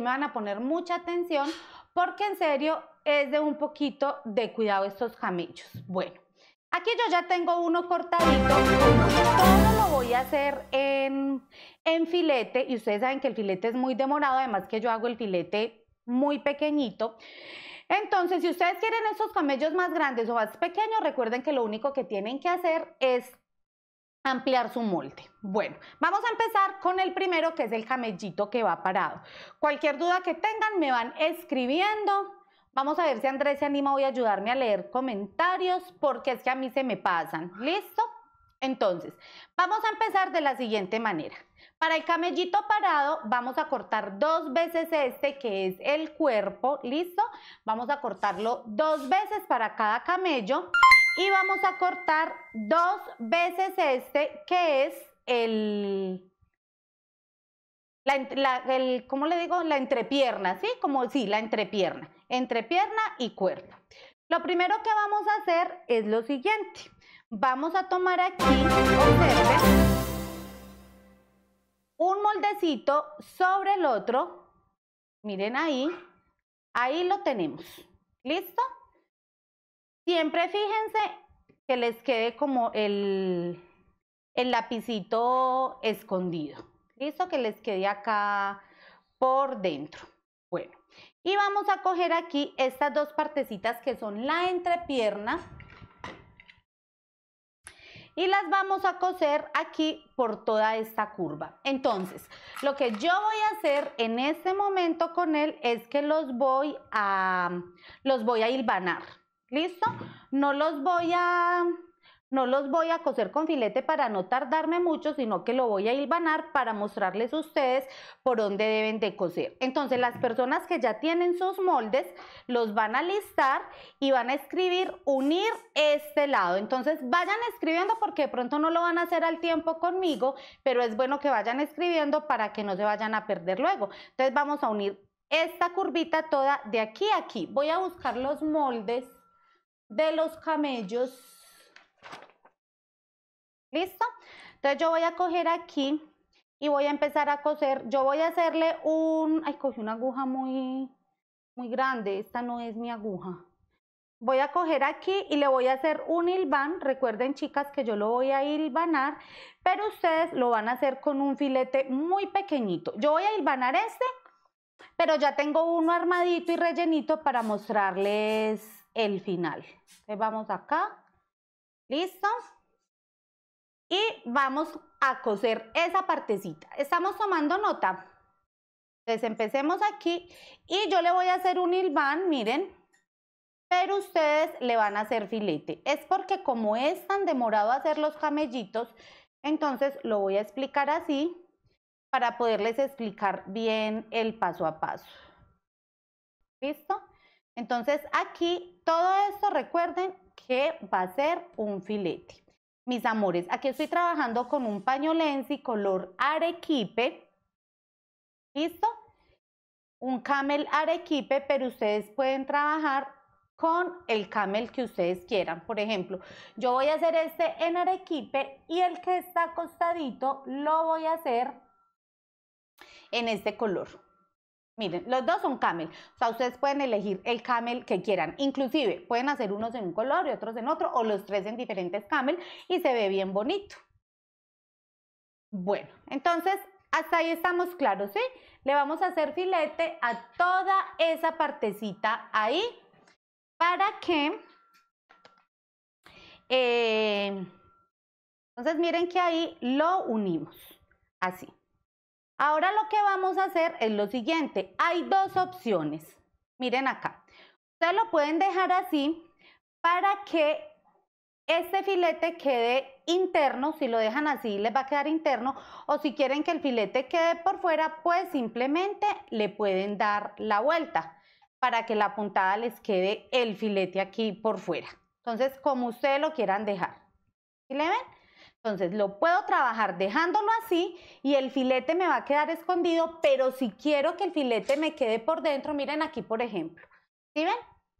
me van a poner mucha atención porque en serio es de un poquito de cuidado estos camellos. Bueno, aquí yo ya tengo uno cortadito, todo lo voy a hacer en, en filete y ustedes saben que el filete es muy demorado, además que yo hago el filete muy pequeñito. Entonces, si ustedes quieren estos camellos más grandes o más pequeños, recuerden que lo único que tienen que hacer es ampliar su molde. Bueno, vamos a empezar con el primero que es el camellito que va parado. Cualquier duda que tengan me van escribiendo. Vamos a ver si Andrés se anima voy a ayudarme a leer comentarios porque es que a mí se me pasan. ¿Listo? Entonces, vamos a empezar de la siguiente manera. Para el camellito parado vamos a cortar dos veces este que es el cuerpo, ¿listo? Vamos a cortarlo dos veces para cada camello y vamos a cortar dos veces este, que es el, ¿cómo le digo? La entrepierna, ¿sí? Como sí, la entrepierna, entrepierna y cuerda. Lo primero que vamos a hacer es lo siguiente. Vamos a tomar aquí, un moldecito sobre el otro. Miren ahí, ahí lo tenemos. ¿Listo? Siempre fíjense que les quede como el, lapicito escondido. Listo, que les quede acá por dentro. Bueno, y vamos a coger aquí estas dos partecitas que son la entrepierna y las vamos a coser aquí por toda esta curva. Entonces, lo que yo voy a hacer en este momento con él es que los voy a, los voy a hilvanar. ¿Listo? No los voy a no los voy a coser con filete para no tardarme mucho, sino que lo voy a hilvanar para mostrarles ustedes por dónde deben de coser. Entonces, las personas que ya tienen sus moldes, los van a listar y van a escribir unir este lado. Entonces, vayan escribiendo porque de pronto no lo van a hacer al tiempo conmigo, pero es bueno que vayan escribiendo para que no se vayan a perder luego. Entonces, vamos a unir esta curvita toda de aquí a aquí. Voy a buscar los moldes de los camellos. ¿Listo? Entonces yo voy a coger aquí y voy a empezar a coser. Yo voy a hacerle un... Ay, cogí una aguja muy, muy grande. Esta no es mi aguja. Voy a coger aquí y le voy a hacer un hilvan Recuerden, chicas, que yo lo voy a hilvanar, pero ustedes lo van a hacer con un filete muy pequeñito. Yo voy a hilvanar este, pero ya tengo uno armadito y rellenito para mostrarles el final. le vamos acá, listo. Y vamos a coser esa partecita. Estamos tomando nota. Entonces empecemos aquí y yo le voy a hacer un hilván, miren, pero ustedes le van a hacer filete. Es porque como es tan demorado hacer los camellitos, entonces lo voy a explicar así para poderles explicar bien el paso a paso. ¿Listo? Entonces aquí todo esto recuerden que va a ser un filete. Mis amores, aquí estoy trabajando con un pañolensi color arequipe. ¿Listo? Un camel arequipe, pero ustedes pueden trabajar con el camel que ustedes quieran. Por ejemplo, yo voy a hacer este en arequipe y el que está acostadito lo voy a hacer en este color. Miren, los dos son camel. O sea, ustedes pueden elegir el camel que quieran. Inclusive pueden hacer unos en un color y otros en otro, o los tres en diferentes camel y se ve bien bonito. Bueno, entonces hasta ahí estamos claros, ¿sí? Le vamos a hacer filete a toda esa partecita ahí para que... Eh, entonces miren que ahí lo unimos, así. Ahora lo que vamos a hacer es lo siguiente. Hay dos opciones. Miren acá. Ustedes lo pueden dejar así para que este filete quede interno, si lo dejan así les va a quedar interno, o si quieren que el filete quede por fuera, pues simplemente le pueden dar la vuelta para que la puntada les quede el filete aquí por fuera. Entonces, como ustedes lo quieran dejar. ¿Sí le ven? Entonces lo puedo trabajar dejándolo así y el filete me va a quedar escondido, pero si quiero que el filete me quede por dentro, miren aquí por ejemplo, ¿sí ven?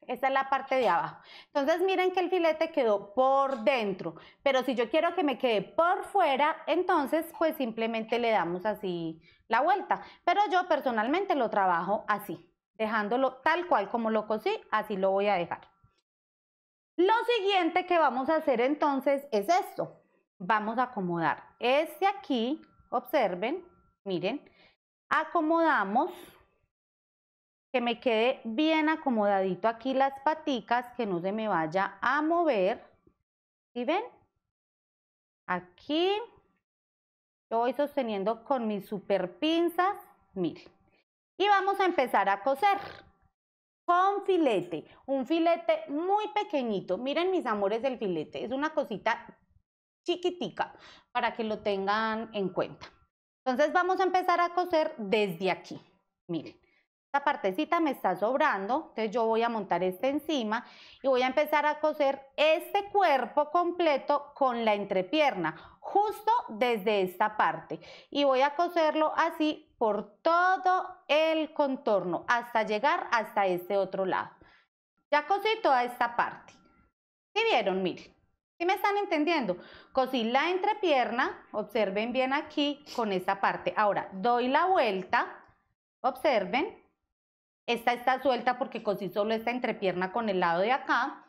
Esta es la parte de abajo. Entonces miren que el filete quedó por dentro, pero si yo quiero que me quede por fuera, entonces pues simplemente le damos así la vuelta. Pero yo personalmente lo trabajo así, dejándolo tal cual como lo cosí, así lo voy a dejar. Lo siguiente que vamos a hacer entonces es esto vamos a acomodar. Este aquí, observen, miren, acomodamos que me quede bien acomodadito aquí las paticas, que no se me vaya a mover. ¿Sí ven? Aquí yo voy sosteniendo con mis super pinzas, miren. Y vamos a empezar a coser con filete, un filete muy pequeñito. Miren mis amores el filete, es una cosita chiquitica para que lo tengan en cuenta. Entonces vamos a empezar a coser desde aquí. Miren, esta partecita me está sobrando, entonces yo voy a montar esta encima y voy a empezar a coser este cuerpo completo con la entrepierna, justo desde esta parte. Y voy a coserlo así por todo el contorno, hasta llegar hasta este otro lado. Ya cosí toda esta parte. vieron? Miren. Si me están entendiendo? Cosí la entrepierna, observen bien aquí con esta parte. Ahora, doy la vuelta, observen. Esta está suelta porque cosí solo esta entrepierna con el lado de acá.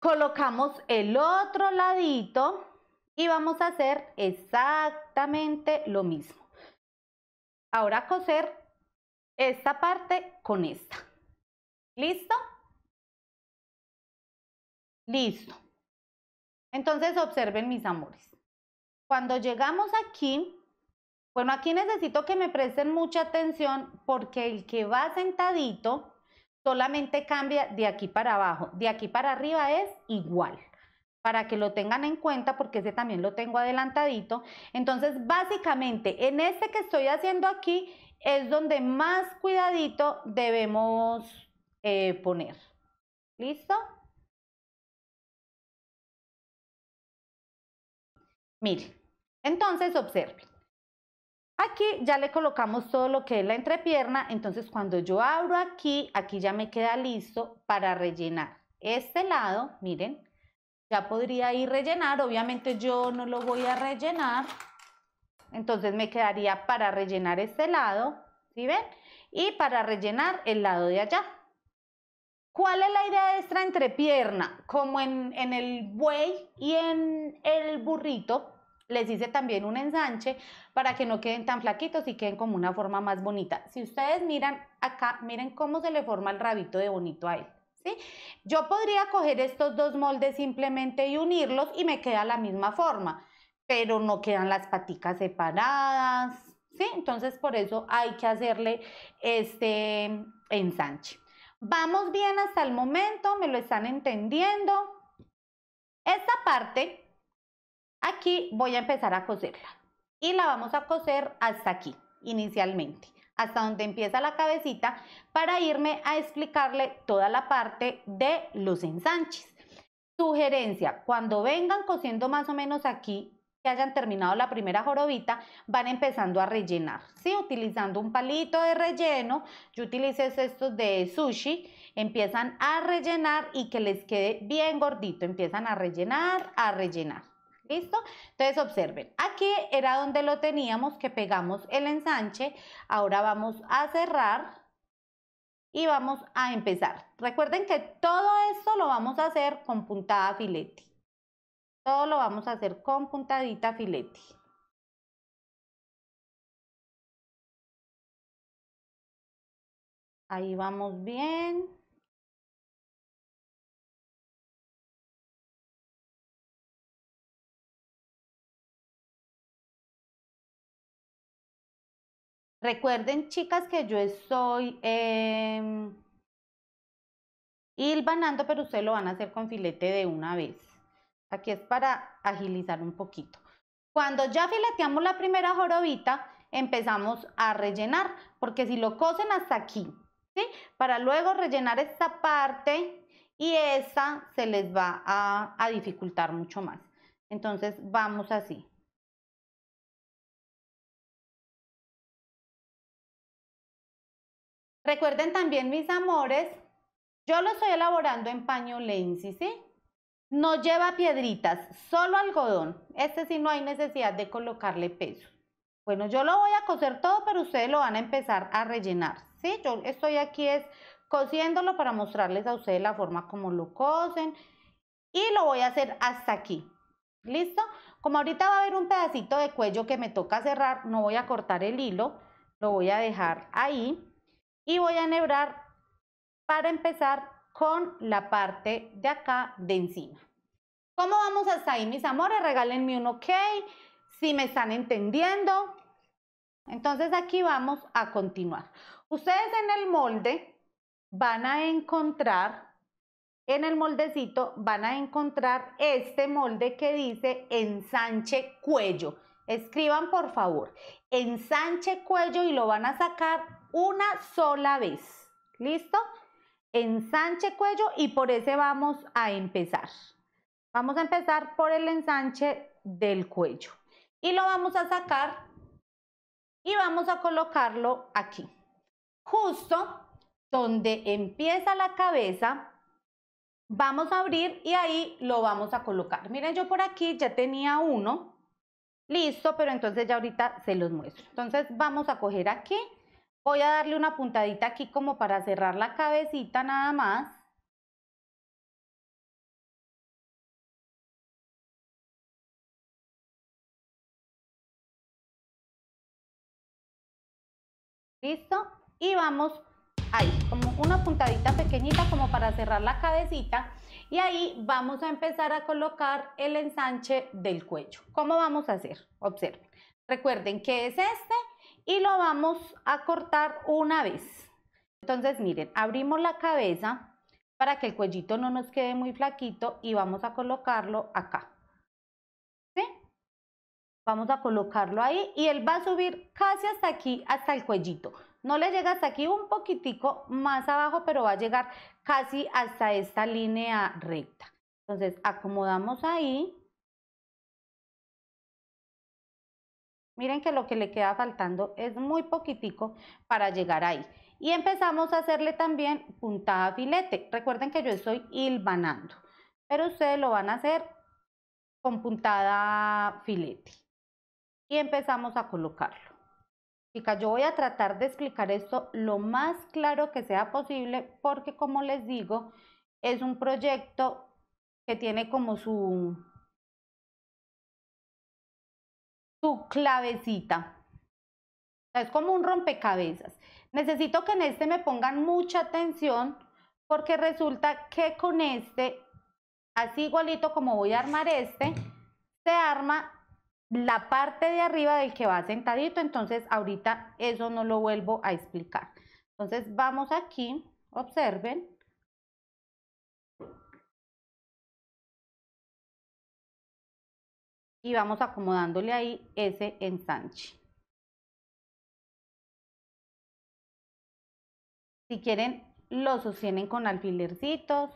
Colocamos el otro ladito y vamos a hacer exactamente lo mismo. Ahora coser esta parte con esta. ¿Listo? Listo. Entonces observen mis amores. Cuando llegamos aquí, bueno, aquí necesito que me presten mucha atención porque el que va sentadito solamente cambia de aquí para abajo. De aquí para arriba es igual para que lo tengan en cuenta porque ese también lo tengo adelantadito. Entonces, básicamente, en este que estoy haciendo aquí es donde más cuidadito debemos eh, poner. ¿Listo? Mire, entonces observe. Aquí ya le colocamos todo lo que es la entrepierna, entonces cuando yo abro aquí, aquí ya me queda listo para rellenar. Este lado, miren, ya podría ir rellenar, obviamente yo no lo voy a rellenar, entonces me quedaría para rellenar este lado, ¿sí ven? Y para rellenar el lado de allá. ¿Cuál es la idea de esta entrepierna? Como en, el buey y en el burrito, les hice también un ensanche para que no queden tan flaquitos y queden como una forma más bonita. Si ustedes miran acá, miren cómo se le forma el rabito de bonito a él. Yo podría coger estos dos moldes simplemente y unirlos y me queda la misma forma, pero no quedan las paticas separadas. ¿sí? Entonces por eso hay que hacerle este ensanche. Vamos bien hasta el momento, me lo están entendiendo. Esta parte, aquí voy a empezar a coserla y la vamos a coser hasta aquí, inicialmente, hasta donde empieza la cabecita para irme a explicarle toda la parte de los ensanches. Sugerencia, cuando vengan cosiendo más o menos aquí, que hayan terminado la primera jorobita, van empezando a rellenar, ¿sí? Utilizando un palito de relleno, yo utilicé estos de sushi, empiezan a rellenar y que les quede bien gordito, empiezan a rellenar, a rellenar. ¿Listo? Entonces observen, aquí era donde lo teníamos que pegamos el ensanche, ahora vamos a cerrar, y vamos a empezar. Recuerden que todo esto lo vamos a hacer con puntada filete. Todo lo vamos a hacer con puntadita filete. Ahí vamos bien. Recuerden, chicas, que yo estoy eh, hilvanando, pero ustedes lo van a hacer con filete de una vez. Aquí es para agilizar un poquito. Cuando ya fileteamos la primera jorobita, empezamos a rellenar, porque si lo cosen hasta aquí, ¿sí? Para luego rellenar esta parte y esa se les va a, dificultar mucho más. Entonces vamos así. Recuerden también, mis amores, yo lo estoy elaborando en paño lenci, ¿sí? No lleva piedritas, solo algodón. Este sí no hay necesidad de colocarle peso. Bueno, yo lo voy a coser todo, pero ustedes lo van a empezar a rellenar. ¿sí? Yo estoy aquí es cosiéndolo para mostrarles a ustedes la forma como lo cosen. Y lo voy a hacer hasta aquí. ¿Listo? Como ahorita va a haber un pedacito de cuello que me toca cerrar, no voy a cortar el hilo. Lo voy a dejar ahí. Y voy a enhebrar para empezar con la parte de acá de encima. ¿Cómo vamos hasta ahí, mis amores? Regálenme un ok, si me están entendiendo. Entonces aquí vamos a continuar. Ustedes en el molde van a encontrar, en el moldecito van a encontrar este molde que dice ensanche cuello. Escriban por favor, ensanche cuello y lo van a sacar una sola vez. ¿Listo? ensanche cuello y por ese vamos a empezar. Vamos a empezar por el ensanche del cuello y lo vamos a sacar y vamos a colocarlo aquí. Justo donde empieza la cabeza, vamos a abrir y ahí lo vamos a colocar. Miren, yo por aquí ya tenía uno listo, pero entonces ya ahorita se los muestro. Entonces vamos a coger aquí Voy a darle una puntadita aquí como para cerrar la cabecita nada más. ¿Listo? Y vamos ahí, como una puntadita pequeñita como para cerrar la cabecita y ahí vamos a empezar a colocar el ensanche del cuello. ¿Cómo vamos a hacer? Observen. Recuerden que es este y lo vamos a cortar una vez. Entonces, miren, abrimos la cabeza para que el cuellito no nos quede muy flaquito y vamos a colocarlo acá. ¿Sí? Vamos a colocarlo ahí y él va a subir casi hasta aquí, hasta el cuellito. No le llega hasta aquí, un poquitico más abajo, pero va a llegar casi hasta esta línea recta. Entonces, acomodamos ahí Miren que lo que le queda faltando es muy poquitico para llegar ahí. Y empezamos a hacerle también puntada filete. Recuerden que yo estoy hilvanando, pero ustedes lo van a hacer con puntada filete. Y empezamos a colocarlo. Chicas, yo voy a tratar de explicar esto lo más claro que sea posible porque como les digo, es un proyecto que tiene como su, tu clavecita. Es como un rompecabezas. Necesito que en este me pongan mucha atención porque resulta que con este, así igualito como voy a armar este, se arma la parte de arriba del que va sentadito. Entonces ahorita eso no lo vuelvo a explicar. Entonces vamos aquí, observen. y vamos acomodándole ahí ese ensanche. Si quieren, lo sostienen con alfilercitos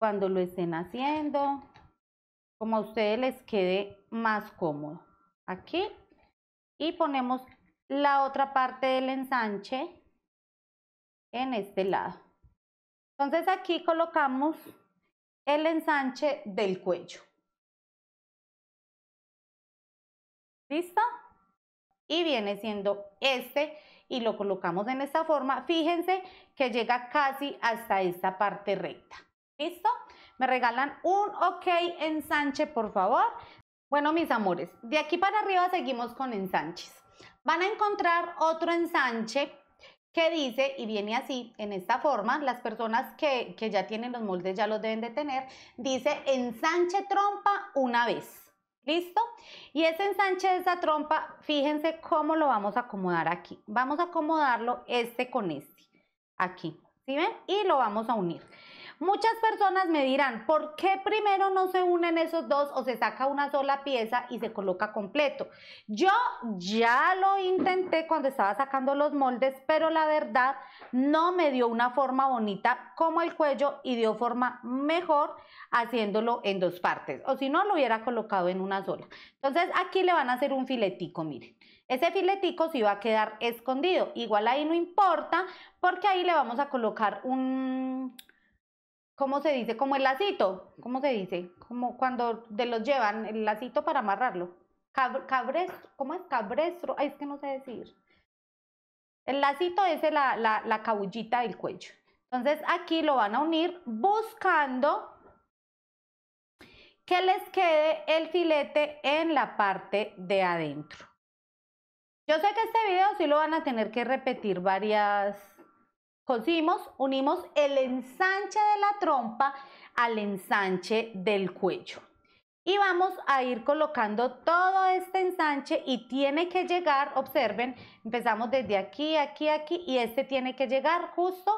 cuando lo estén haciendo, como a ustedes les quede más cómodo. Aquí y ponemos la otra parte del ensanche en este lado. Entonces aquí colocamos el ensanche del cuello. ¿Listo? Y viene siendo este y lo colocamos en esta forma. Fíjense que llega casi hasta esta parte recta. ¿Listo? Me regalan un ok ensanche, por favor. Bueno, mis amores, de aquí para arriba seguimos con ensanches. Van a encontrar otro ensanche que dice, y viene así, en esta forma, las personas que, que ya tienen los moldes ya los deben de tener, dice ensanche trompa una vez. ¿Listo? Y ese ensanche de esa trompa, fíjense cómo lo vamos a acomodar aquí. Vamos a acomodarlo este con este, aquí. ¿Sí ven? Y lo vamos a unir. Muchas personas me dirán, ¿por qué primero no se unen esos dos o se saca una sola pieza y se coloca completo? Yo ya lo intenté cuando estaba sacando los moldes, pero la verdad no me dio una forma bonita como el cuello y dio forma mejor haciéndolo en dos partes. O si no, lo hubiera colocado en una sola. Entonces aquí le van a hacer un filetico, miren. Ese filetico sí va a quedar escondido. Igual ahí no importa porque ahí le vamos a colocar un, ¿Cómo se dice? Como el lacito. ¿Cómo se dice? Como cuando de los llevan el lacito para amarrarlo. cabrestro. ¿Cómo es cabrestro? Ay, es que no sé decir. El lacito es la, la, la cabullita del cuello. Entonces aquí lo van a unir buscando que les quede el filete en la parte de adentro. Yo sé que este video sí lo van a tener que repetir varias Cosimos, unimos el ensanche de la trompa al ensanche del cuello. Y vamos a ir colocando todo este ensanche y tiene que llegar, observen, empezamos desde aquí, aquí, aquí y este tiene que llegar justo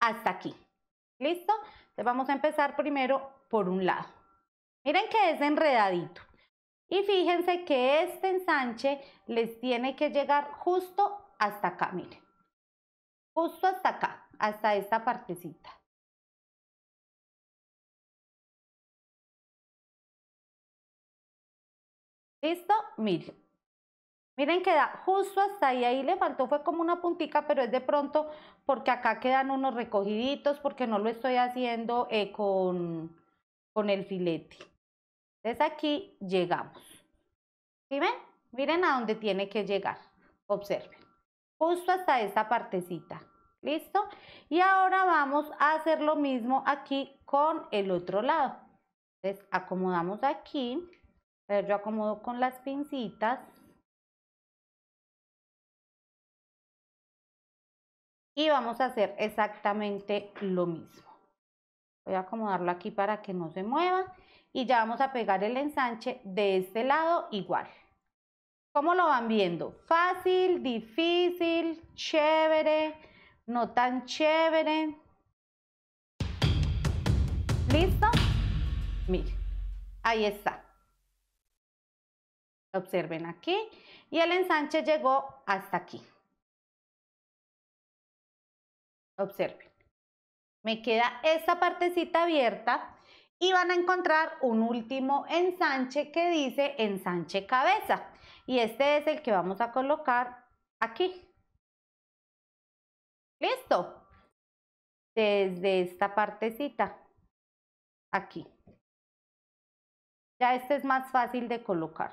hasta aquí. ¿Listo? Entonces vamos a empezar primero por un lado. Miren que es enredadito. Y fíjense que este ensanche les tiene que llegar justo hasta acá, miren justo hasta acá, hasta esta partecita. ¿Listo? Miren. Miren queda justo hasta ahí, ahí le faltó fue como una puntica, pero es de pronto porque acá quedan unos recogiditos, porque no lo estoy haciendo eh, con, con el filete. Entonces aquí llegamos. ¿Sí ven? Miren a dónde tiene que llegar. Observen. Justo hasta esta partecita. ¿Listo? Y ahora vamos a hacer lo mismo aquí con el otro lado. Entonces acomodamos aquí. A yo acomodo con las pincitas. Y vamos a hacer exactamente lo mismo. Voy a acomodarlo aquí para que no se mueva. Y ya vamos a pegar el ensanche de este lado igual. ¿Cómo lo van viendo? Fácil, difícil, chévere no tan chévere. ¿Listo? Mire, ahí está. Observen aquí. Y el ensanche llegó hasta aquí. Observen. Me queda esta partecita abierta y van a encontrar un último ensanche que dice ensanche cabeza. Y este es el que vamos a colocar aquí. Listo. Desde esta partecita. Aquí. Ya este es más fácil de colocar.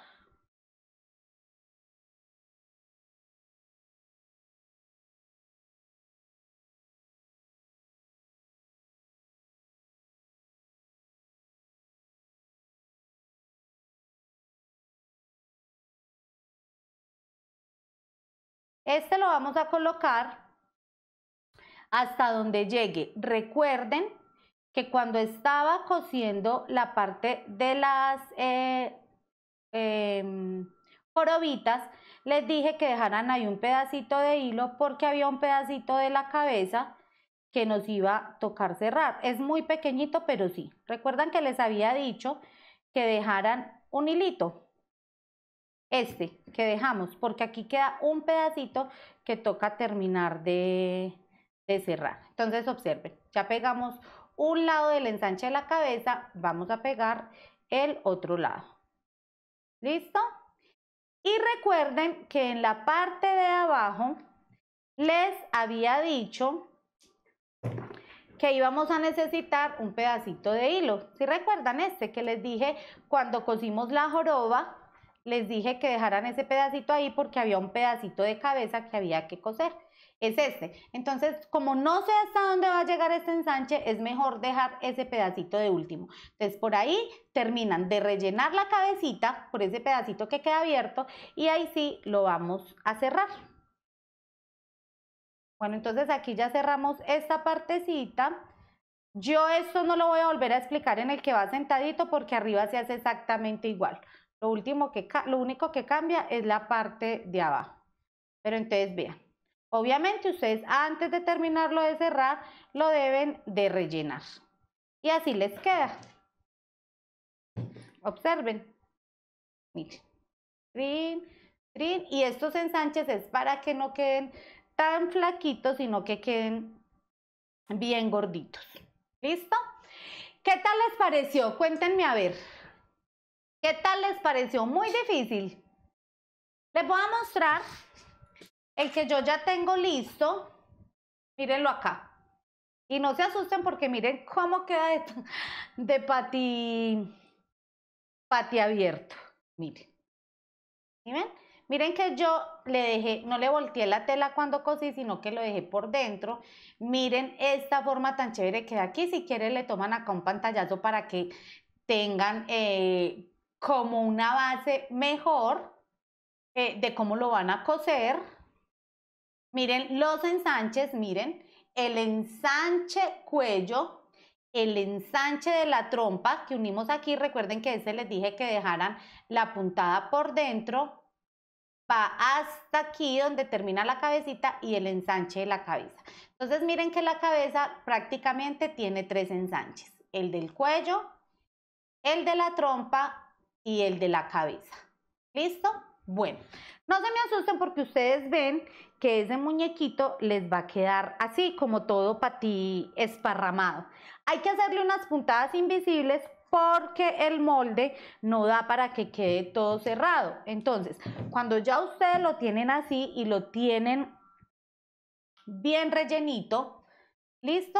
Este lo vamos a colocar hasta donde llegue. Recuerden que cuando estaba cosiendo la parte de las eh, em, jorobitas, les dije que dejaran ahí un pedacito de hilo porque había un pedacito de la cabeza que nos iba a tocar cerrar. Es muy pequeñito, pero sí. Recuerdan que les había dicho que dejaran un hilito. Este que dejamos, porque aquí queda un pedacito que toca terminar de, cerrar. Entonces observen, ya pegamos un lado del ensanche de la cabeza, vamos a pegar el otro lado. ¿Listo? Y recuerden que en la parte de abajo les había dicho que íbamos a necesitar un pedacito de hilo. Si recuerdan este que les dije cuando cosimos la joroba, les dije que dejaran ese pedacito ahí porque había un pedacito de cabeza que había que coser es este. Entonces, como no sé hasta dónde va a llegar este ensanche, es mejor dejar ese pedacito de último. Entonces, por ahí terminan de rellenar la cabecita por ese pedacito que queda abierto y ahí sí lo vamos a cerrar. Bueno, entonces aquí ya cerramos esta partecita. Yo esto no lo voy a volver a explicar en el que va sentadito porque arriba se hace exactamente igual. Lo, último que, lo único que cambia es la parte de abajo. Pero entonces vean, Obviamente ustedes antes de terminarlo de cerrar lo deben de rellenar. Y así les queda. Observen. Miren. Trin, Y estos ensanches es para que no queden tan flaquitos, sino que queden bien gorditos. ¿Listo? ¿Qué tal les pareció? Cuéntenme a ver. ¿Qué tal les pareció? Muy difícil. Les voy a mostrar el que yo ya tengo listo, mírenlo acá. Y no se asusten porque miren cómo queda de, de pati, abierto. Miren. Miren que yo le dejé, no le volteé la tela cuando cosí, sino que lo dejé por dentro. Miren esta forma tan chévere que aquí. Si quieren le toman acá un pantallazo para que tengan eh, como una base mejor eh, de cómo lo van a coser. Miren los ensanches, miren, el ensanche cuello, el ensanche de la trompa que unimos aquí, recuerden que ese les dije que dejaran la puntada por dentro, va hasta aquí donde termina la cabecita y el ensanche de la cabeza. Entonces miren que la cabeza prácticamente tiene tres ensanches, el del cuello, el de la trompa y el de la cabeza. ¿Listo? Bueno, no se me asusten porque ustedes ven que ese muñequito les va a quedar así como todo para ti esparramado. Hay que hacerle unas puntadas invisibles porque el molde no da para que quede todo cerrado. Entonces, cuando ya ustedes lo tienen así y lo tienen bien rellenito, ¿listo?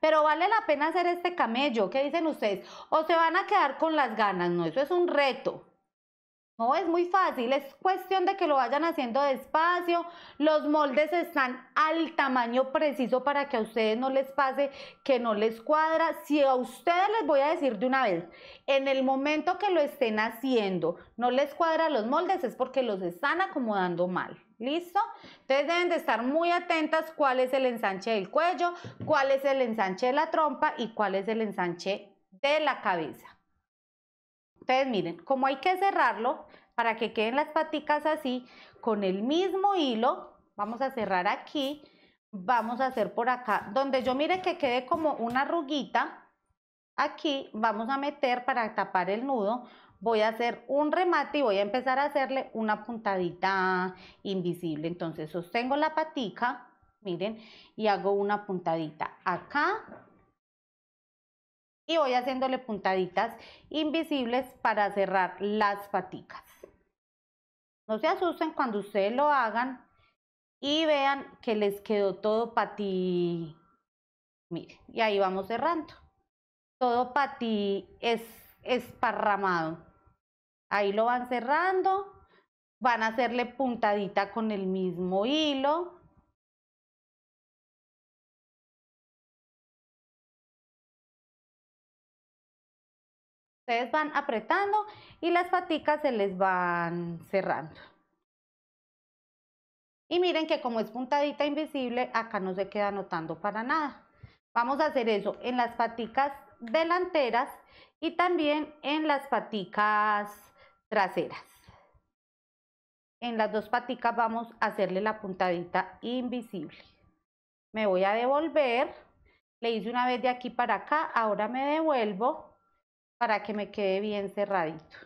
Pero vale la pena hacer este camello, ¿qué dicen ustedes? O se van a quedar con las ganas, ¿no? Eso es un reto. No, es muy fácil, es cuestión de que lo vayan haciendo despacio. Los moldes están al tamaño preciso para que a ustedes no les pase que no les cuadra. Si a ustedes les voy a decir de una vez, en el momento que lo estén haciendo, no les cuadra los moldes es porque los están acomodando mal. ¿Listo? Ustedes deben de estar muy atentas cuál es el ensanche del cuello, cuál es el ensanche de la trompa y cuál es el ensanche de la cabeza ustedes miren, como hay que cerrarlo para que queden las paticas así, con el mismo hilo, vamos a cerrar aquí, vamos a hacer por acá, donde yo mire que quede como una ruguita aquí vamos a meter para tapar el nudo, voy a hacer un remate y voy a empezar a hacerle una puntadita invisible. Entonces, sostengo la patica, miren, y hago una puntadita acá, y voy haciéndole puntaditas invisibles para cerrar las patitas No se asusten cuando ustedes lo hagan y vean que les quedó todo pati. Miren, y ahí vamos cerrando. Todo pati es esparramado. Ahí lo van cerrando. Van a hacerle puntadita con el mismo hilo. Ustedes van apretando y las paticas se les van cerrando. Y miren que como es puntadita invisible, acá no se queda notando para nada. Vamos a hacer eso en las paticas delanteras y también en las paticas traseras. En las dos paticas vamos a hacerle la puntadita invisible. Me voy a devolver. Le hice una vez de aquí para acá, ahora me devuelvo para que me quede bien cerradito.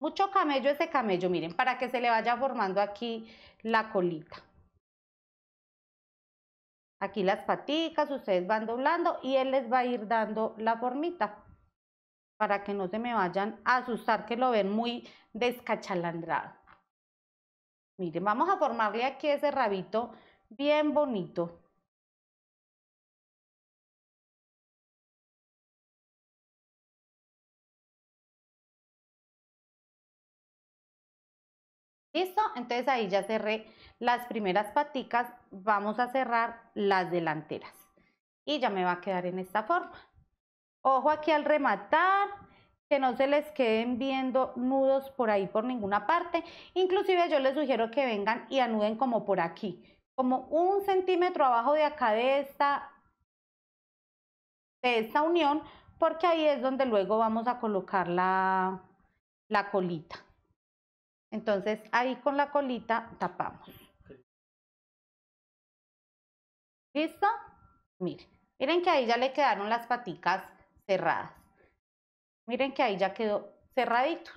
Mucho camello ese camello, miren, para que se le vaya formando aquí la colita. Aquí las paticas, ustedes van doblando y él les va a ir dando la formita para que no se me vayan a asustar que lo ven muy descachalandrado. Miren, vamos a formarle aquí ese rabito bien bonito. ¿Listo? Entonces ahí ya cerré las primeras paticas, vamos a cerrar las delanteras. Y ya me va a quedar en esta forma. Ojo aquí al rematar, que no se les queden viendo nudos por ahí por ninguna parte. Inclusive yo les sugiero que vengan y anuden como por aquí, como un centímetro abajo de acá de esta, esta unión, porque ahí es donde luego vamos a colocar la colita. Entonces ahí con la colita tapamos. ¿Listo? Miren, miren que ahí ya le quedaron las paticas cerradas. Miren que ahí ya quedó cerradito.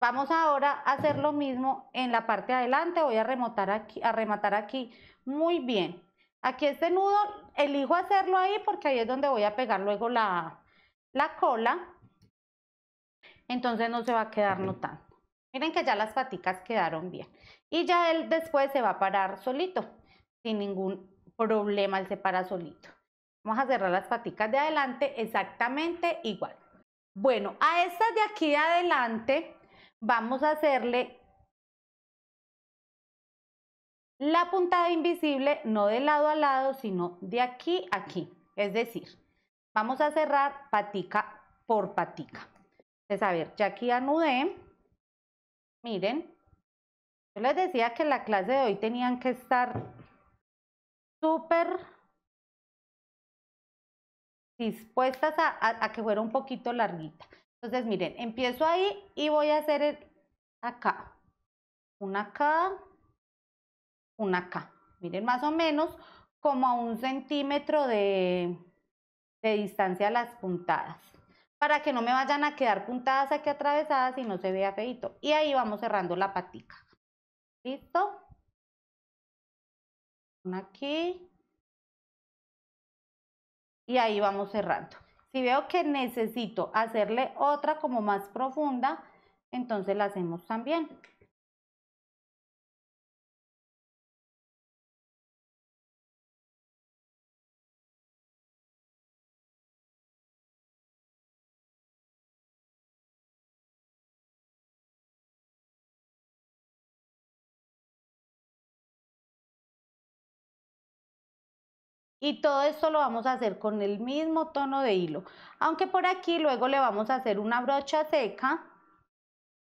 Vamos ahora a hacer lo mismo en la parte de adelante. Voy a rematar aquí, a rematar aquí muy bien. Aquí este nudo, elijo hacerlo ahí porque ahí es donde voy a pegar luego la, la cola. Entonces no se va a quedar notando. Miren que ya las paticas quedaron bien. Y ya él después se va a parar solito, sin ningún problema, él se para solito. Vamos a cerrar las paticas de adelante exactamente igual. Bueno, a estas de aquí de adelante vamos a hacerle la puntada invisible, no de lado a lado, sino de aquí a aquí. Es decir, vamos a cerrar patica por patica. Entonces, a ver, ya aquí anudé. Miren, yo les decía que la clase de hoy tenían que estar súper dispuestas a, que fuera un poquito larguita. Entonces, miren, empiezo ahí y voy a hacer acá. Una acá, una acá. Miren, más o menos como a un centímetro de, de distancia a las puntadas para que no me vayan a quedar puntadas aquí atravesadas y no se vea feito. Y ahí vamos cerrando la patica. ¿Listo? aquí. Y ahí vamos cerrando. Si veo que necesito hacerle otra como más profunda, entonces la hacemos también. Y todo esto lo vamos a hacer con el mismo tono de hilo. Aunque por aquí luego le vamos a hacer una brocha seca.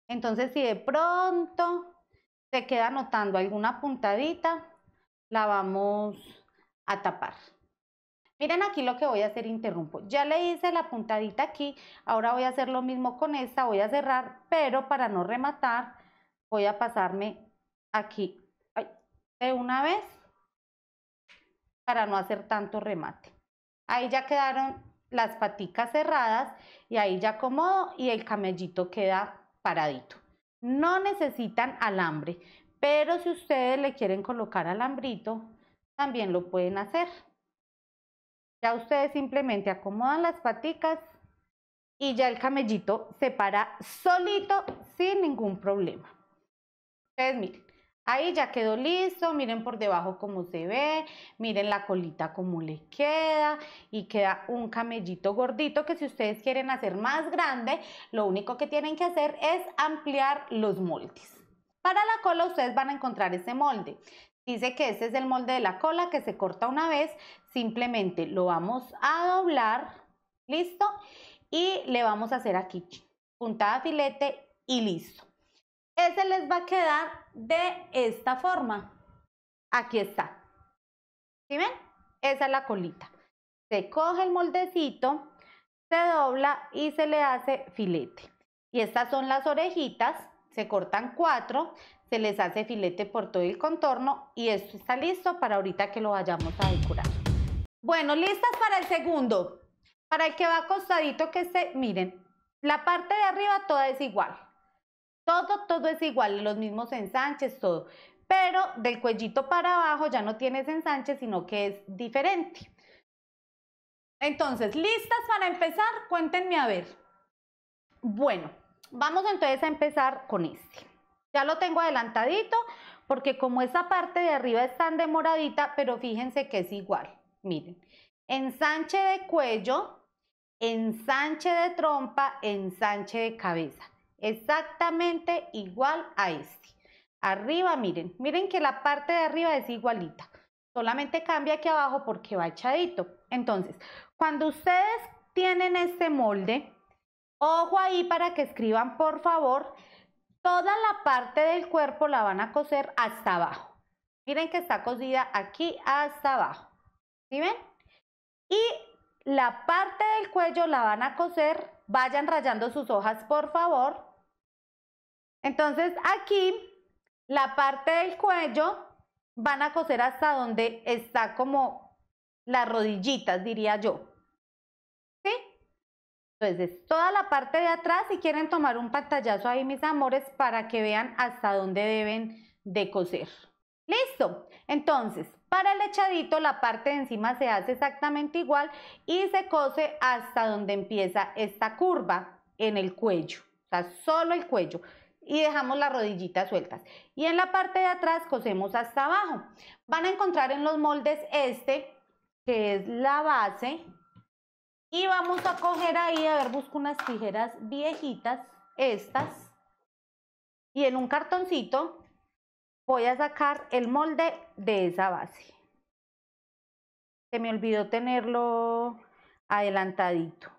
Entonces si de pronto se queda notando alguna puntadita, la vamos a tapar. Miren aquí lo que voy a hacer, interrumpo. Ya le hice la puntadita aquí, ahora voy a hacer lo mismo con esta, voy a cerrar, pero para no rematar voy a pasarme aquí de una vez para no hacer tanto remate. Ahí ya quedaron las paticas cerradas y ahí ya acomodo y el camellito queda paradito. No necesitan alambre, pero si ustedes le quieren colocar alambrito, también lo pueden hacer. Ya ustedes simplemente acomodan las paticas y ya el camellito se para solito sin ningún problema. Ustedes miren, Ahí ya quedó listo, miren por debajo cómo se ve, miren la colita cómo le queda y queda un camellito gordito que si ustedes quieren hacer más grande, lo único que tienen que hacer es ampliar los moldes. Para la cola ustedes van a encontrar ese molde. Dice que este es el molde de la cola que se corta una vez, simplemente lo vamos a doblar, listo, y le vamos a hacer aquí puntada filete y listo ese les va a quedar de esta forma. Aquí está. ¿Sí ven? Esa es la colita. Se coge el moldecito, se dobla y se le hace filete. Y estas son las orejitas, se cortan cuatro, se les hace filete por todo el contorno y esto está listo para ahorita que lo vayamos a decorar. Bueno, listas para el segundo. Para el que va acostadito que se, miren, la parte de arriba toda es igual. Todo, todo es igual, los mismos ensanches, todo. Pero del cuellito para abajo ya no tienes ensanche, sino que es diferente. Entonces, ¿listas para empezar? Cuéntenme a ver. Bueno, vamos entonces a empezar con este. Ya lo tengo adelantadito porque como esa parte de arriba es tan demoradita, pero fíjense que es igual. Miren, ensanche de cuello, ensanche de trompa, ensanche de cabeza exactamente igual a este. Arriba, miren, miren que la parte de arriba es igualita, solamente cambia aquí abajo porque va echadito. Entonces, cuando ustedes tienen este molde, ojo ahí para que escriban, por favor, toda la parte del cuerpo la van a coser hasta abajo. Miren que está cosida aquí hasta abajo. ¿Sí ven? Y la parte del cuello la van a coser, vayan rayando sus hojas por favor, entonces aquí la parte del cuello van a coser hasta donde está como las rodillitas, diría yo. ¿Sí? Entonces, toda la parte de atrás, si quieren tomar un pantallazo ahí, mis amores, para que vean hasta dónde deben de coser. Listo. Entonces, para el echadito, la parte de encima se hace exactamente igual y se cose hasta donde empieza esta curva en el cuello. O sea, solo el cuello y dejamos las rodillitas sueltas. Y en la parte de atrás cosemos hasta abajo. Van a encontrar en los moldes este, que es la base. Y vamos a coger ahí, a ver, busco unas tijeras viejitas, estas. Y en un cartoncito voy a sacar el molde de esa base. Se me olvidó tenerlo adelantadito.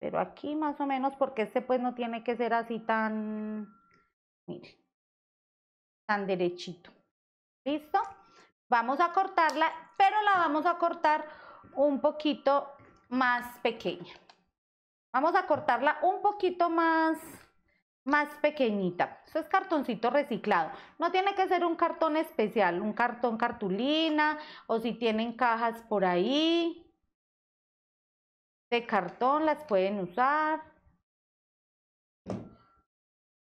Pero aquí más o menos, porque este pues no tiene que ser así tan, miren, tan derechito. ¿Listo? Vamos a cortarla, pero la vamos a cortar un poquito más pequeña. Vamos a cortarla un poquito más, más pequeñita. Eso es cartoncito reciclado. No tiene que ser un cartón especial, un cartón cartulina o si tienen cajas por ahí de cartón las pueden usar.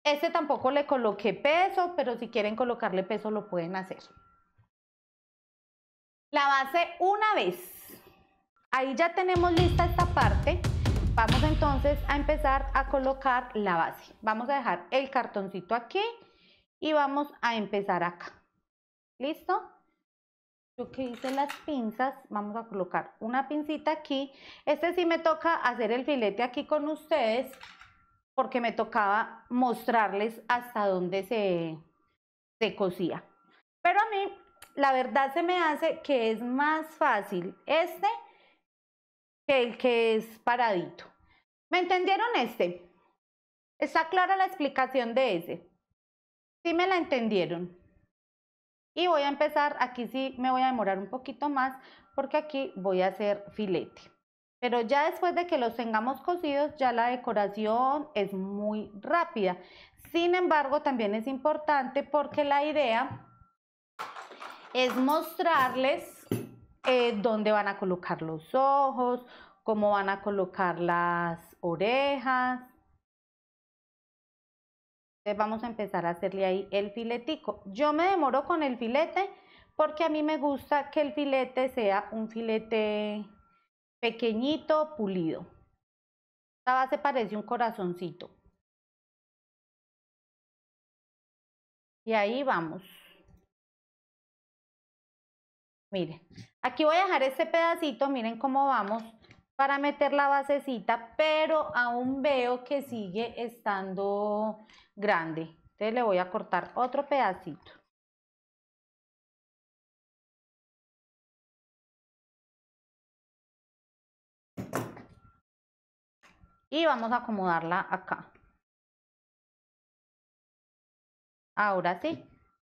Este tampoco le coloqué peso, pero si quieren colocarle peso lo pueden hacer. La base una vez. Ahí ya tenemos lista esta parte. Vamos entonces a empezar a colocar la base. Vamos a dejar el cartoncito aquí y vamos a empezar acá. ¿Listo? yo que hice las pinzas, vamos a colocar una pincita aquí. Este sí me toca hacer el filete aquí con ustedes porque me tocaba mostrarles hasta dónde se, se cosía. Pero a mí, la verdad se me hace que es más fácil este que el que es paradito. ¿Me entendieron este? ¿Está clara la explicación de ese? ¿Sí me la entendieron? Y voy a empezar, aquí sí me voy a demorar un poquito más porque aquí voy a hacer filete. Pero ya después de que los tengamos cocidos, ya la decoración es muy rápida. Sin embargo, también es importante porque la idea es mostrarles eh, dónde van a colocar los ojos, cómo van a colocar las orejas, vamos a empezar a hacerle ahí el filetico. Yo me demoro con el filete porque a mí me gusta que el filete sea un filete pequeñito, pulido. Esta base parece un corazoncito. Y ahí vamos. Miren, aquí voy a dejar este pedacito, miren cómo vamos para meter la basecita, pero aún veo que sigue estando grande. Entonces le voy a cortar otro pedacito. Y vamos a acomodarla acá. Ahora sí.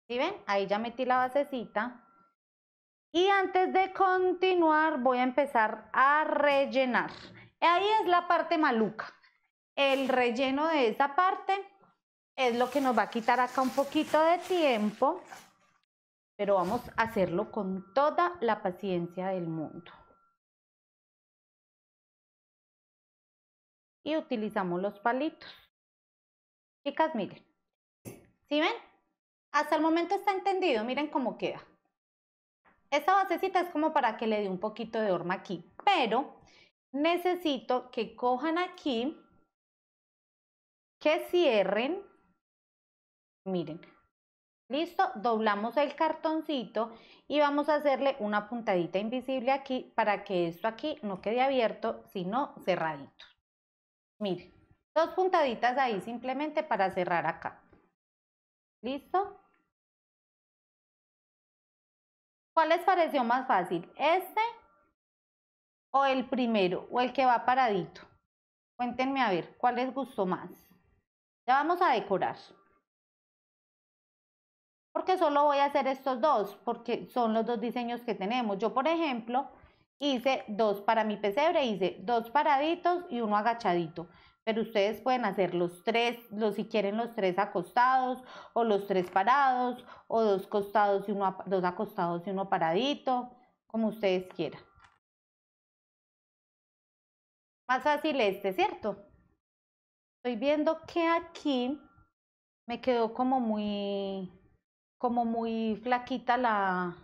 ¿Sí ven? Ahí ya metí la basecita. Y antes de continuar voy a empezar a rellenar. Ahí es la parte maluca. El relleno de esa parte es lo que nos va a quitar acá un poquito de tiempo, pero vamos a hacerlo con toda la paciencia del mundo. Y utilizamos los palitos. Chicas, miren. ¿Sí ven? Hasta el momento está entendido, miren cómo queda. Esta basecita es como para que le dé un poquito de horma aquí, pero necesito que cojan aquí, que cierren, miren, listo, doblamos el cartoncito y vamos a hacerle una puntadita invisible aquí para que esto aquí no quede abierto, sino cerradito. Miren, dos puntaditas ahí simplemente para cerrar acá. ¿Listo? ¿Cuál les pareció más fácil? ¿Este o el primero o el que va paradito? Cuéntenme a ver, ¿cuál les gustó más? Ya vamos a decorar. Porque solo voy a hacer estos dos, porque son los dos diseños que tenemos. Yo, por ejemplo, hice dos para mi pesebre, hice dos paraditos y uno agachadito pero ustedes pueden hacer los tres, los, si quieren los tres acostados o los tres parados o dos costados y uno, dos acostados y uno paradito, como ustedes quieran. Más fácil este, ¿cierto? Estoy viendo que aquí me quedó como muy, como muy flaquita la,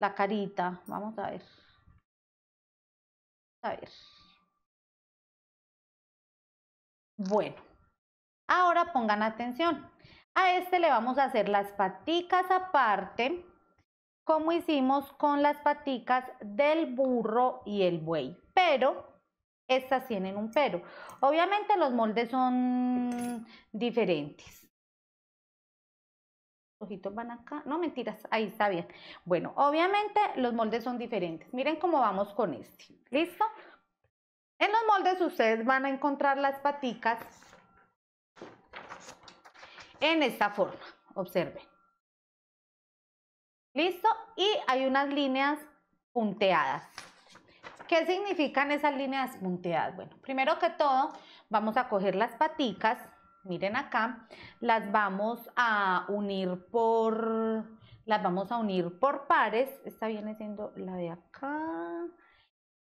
la carita. Vamos a ver. A ver. Bueno, ahora pongan atención. A este le vamos a hacer las paticas aparte, como hicimos con las paticas del burro y el buey. Pero estas tienen un pero. Obviamente los moldes son diferentes. Ojitos van acá. No, mentiras, ahí está bien. Bueno, obviamente los moldes son diferentes. Miren cómo vamos con este. ¿Listo? En los moldes ustedes van a encontrar las paticas en esta forma, observen. ¿Listo? Y hay unas líneas punteadas. ¿Qué significan esas líneas punteadas? Bueno, primero que todo, vamos a coger las paticas, miren acá, las vamos a unir por, las vamos a unir por pares, esta viene siendo la de acá,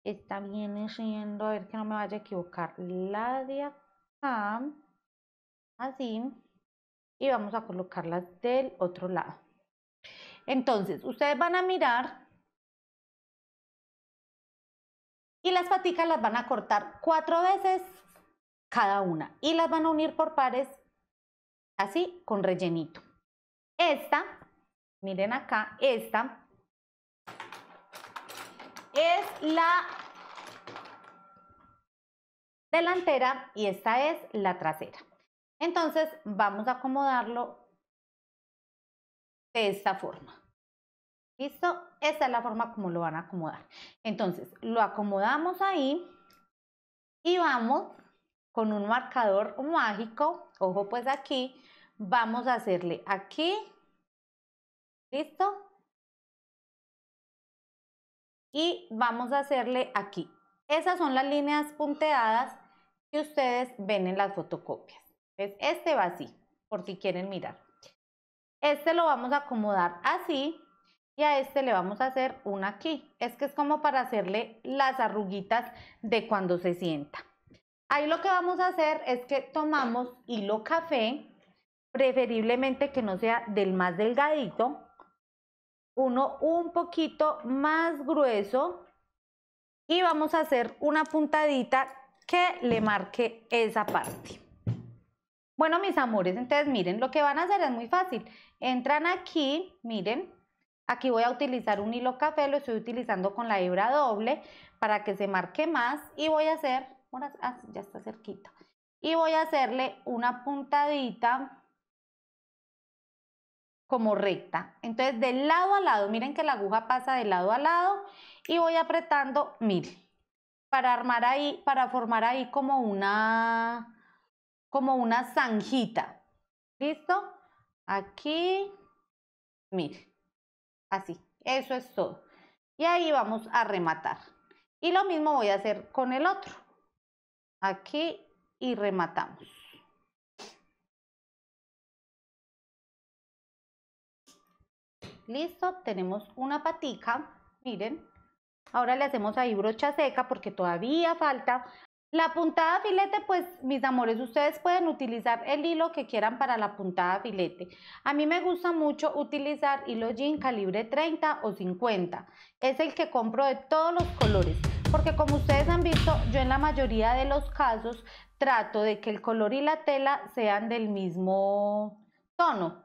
está viene riendo a ver que no me vaya a equivocar, la de así, y vamos a colocarlas del otro lado. Entonces, ustedes van a mirar y las patitas las van a cortar cuatro veces cada una y las van a unir por pares así con rellenito. Esta, miren acá, esta es la delantera y esta es la trasera. Entonces vamos a acomodarlo de esta forma. ¿Listo? Esta es la forma como lo van a acomodar. Entonces lo acomodamos ahí y vamos con un marcador mágico, ojo pues aquí, vamos a hacerle aquí, ¿listo? y vamos a hacerle aquí. Esas son las líneas punteadas que ustedes ven en las fotocopias. este va así, por si quieren mirar. Este lo vamos a acomodar así y a este le vamos a hacer una aquí. Es que es como para hacerle las arruguitas de cuando se sienta. Ahí lo que vamos a hacer es que tomamos hilo café, preferiblemente que no sea del más delgadito, uno un poquito más grueso y vamos a hacer una puntadita que le marque esa parte. Bueno, mis amores, entonces miren, lo que van a hacer es muy fácil. Entran aquí, miren, aquí voy a utilizar un hilo café, lo estoy utilizando con la hebra doble para que se marque más y voy a hacer, ah, ya está cerquita, y voy a hacerle una puntadita como recta. Entonces, de lado a lado, miren que la aguja pasa de lado a lado y voy apretando, miren, para armar ahí, para formar ahí como una, como una zanjita. ¿Listo? Aquí, miren, así, eso es todo. Y ahí vamos a rematar. Y lo mismo voy a hacer con el otro. Aquí y rematamos. Listo, tenemos una patica, miren. Ahora le hacemos ahí brocha seca porque todavía falta. La puntada filete, pues mis amores, ustedes pueden utilizar el hilo que quieran para la puntada filete. A mí me gusta mucho utilizar hilo jean calibre 30 o 50. Es el que compro de todos los colores. Porque como ustedes han visto, yo en la mayoría de los casos trato de que el color y la tela sean del mismo tono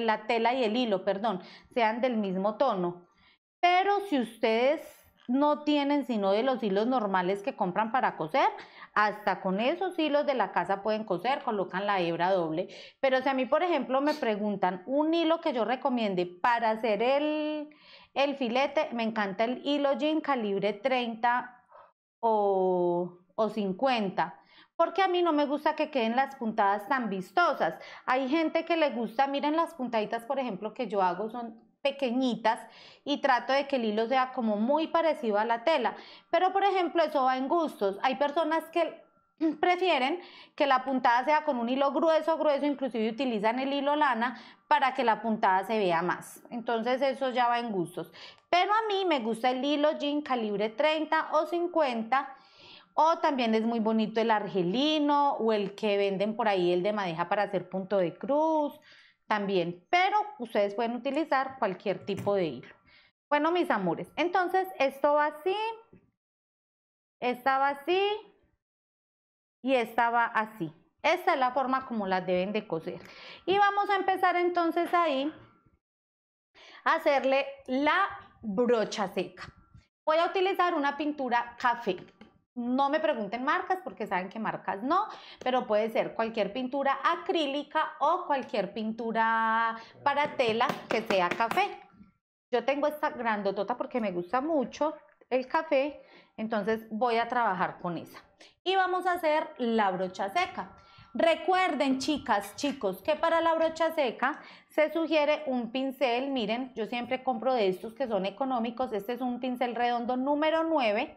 la tela y el hilo, perdón, sean del mismo tono. Pero si ustedes no tienen sino de los hilos normales que compran para coser, hasta con esos hilos de la casa pueden coser, colocan la hebra doble. Pero si a mí, por ejemplo, me preguntan un hilo que yo recomiende para hacer el, el filete, me encanta el hilo jean calibre 30 o, o 50 porque a mí no me gusta que queden las puntadas tan vistosas. Hay gente que le gusta, miren las puntaditas, por ejemplo, que yo hago, son pequeñitas y trato de que el hilo sea como muy parecido a la tela. Pero, por ejemplo, eso va en gustos. Hay personas que prefieren que la puntada sea con un hilo grueso, grueso, inclusive utilizan el hilo lana para que la puntada se vea más. Entonces eso ya va en gustos. Pero a mí me gusta el hilo jean calibre 30 o 50 o también es muy bonito el argelino o el que venden por ahí, el de madeja para hacer punto de cruz, también. Pero ustedes pueden utilizar cualquier tipo de hilo. Bueno, mis amores, entonces esto va así, esta va así y esta va así. Esta es la forma como las deben de coser. Y vamos a empezar entonces ahí a hacerle la brocha seca. Voy a utilizar una pintura café. No me pregunten marcas porque saben que marcas no, pero puede ser cualquier pintura acrílica o cualquier pintura para tela que sea café. Yo tengo esta grandotota porque me gusta mucho el café, entonces voy a trabajar con esa. Y vamos a hacer la brocha seca. Recuerden, chicas, chicos, que para la brocha seca se sugiere un pincel. Miren, yo siempre compro de estos que son económicos. Este es un pincel redondo número 9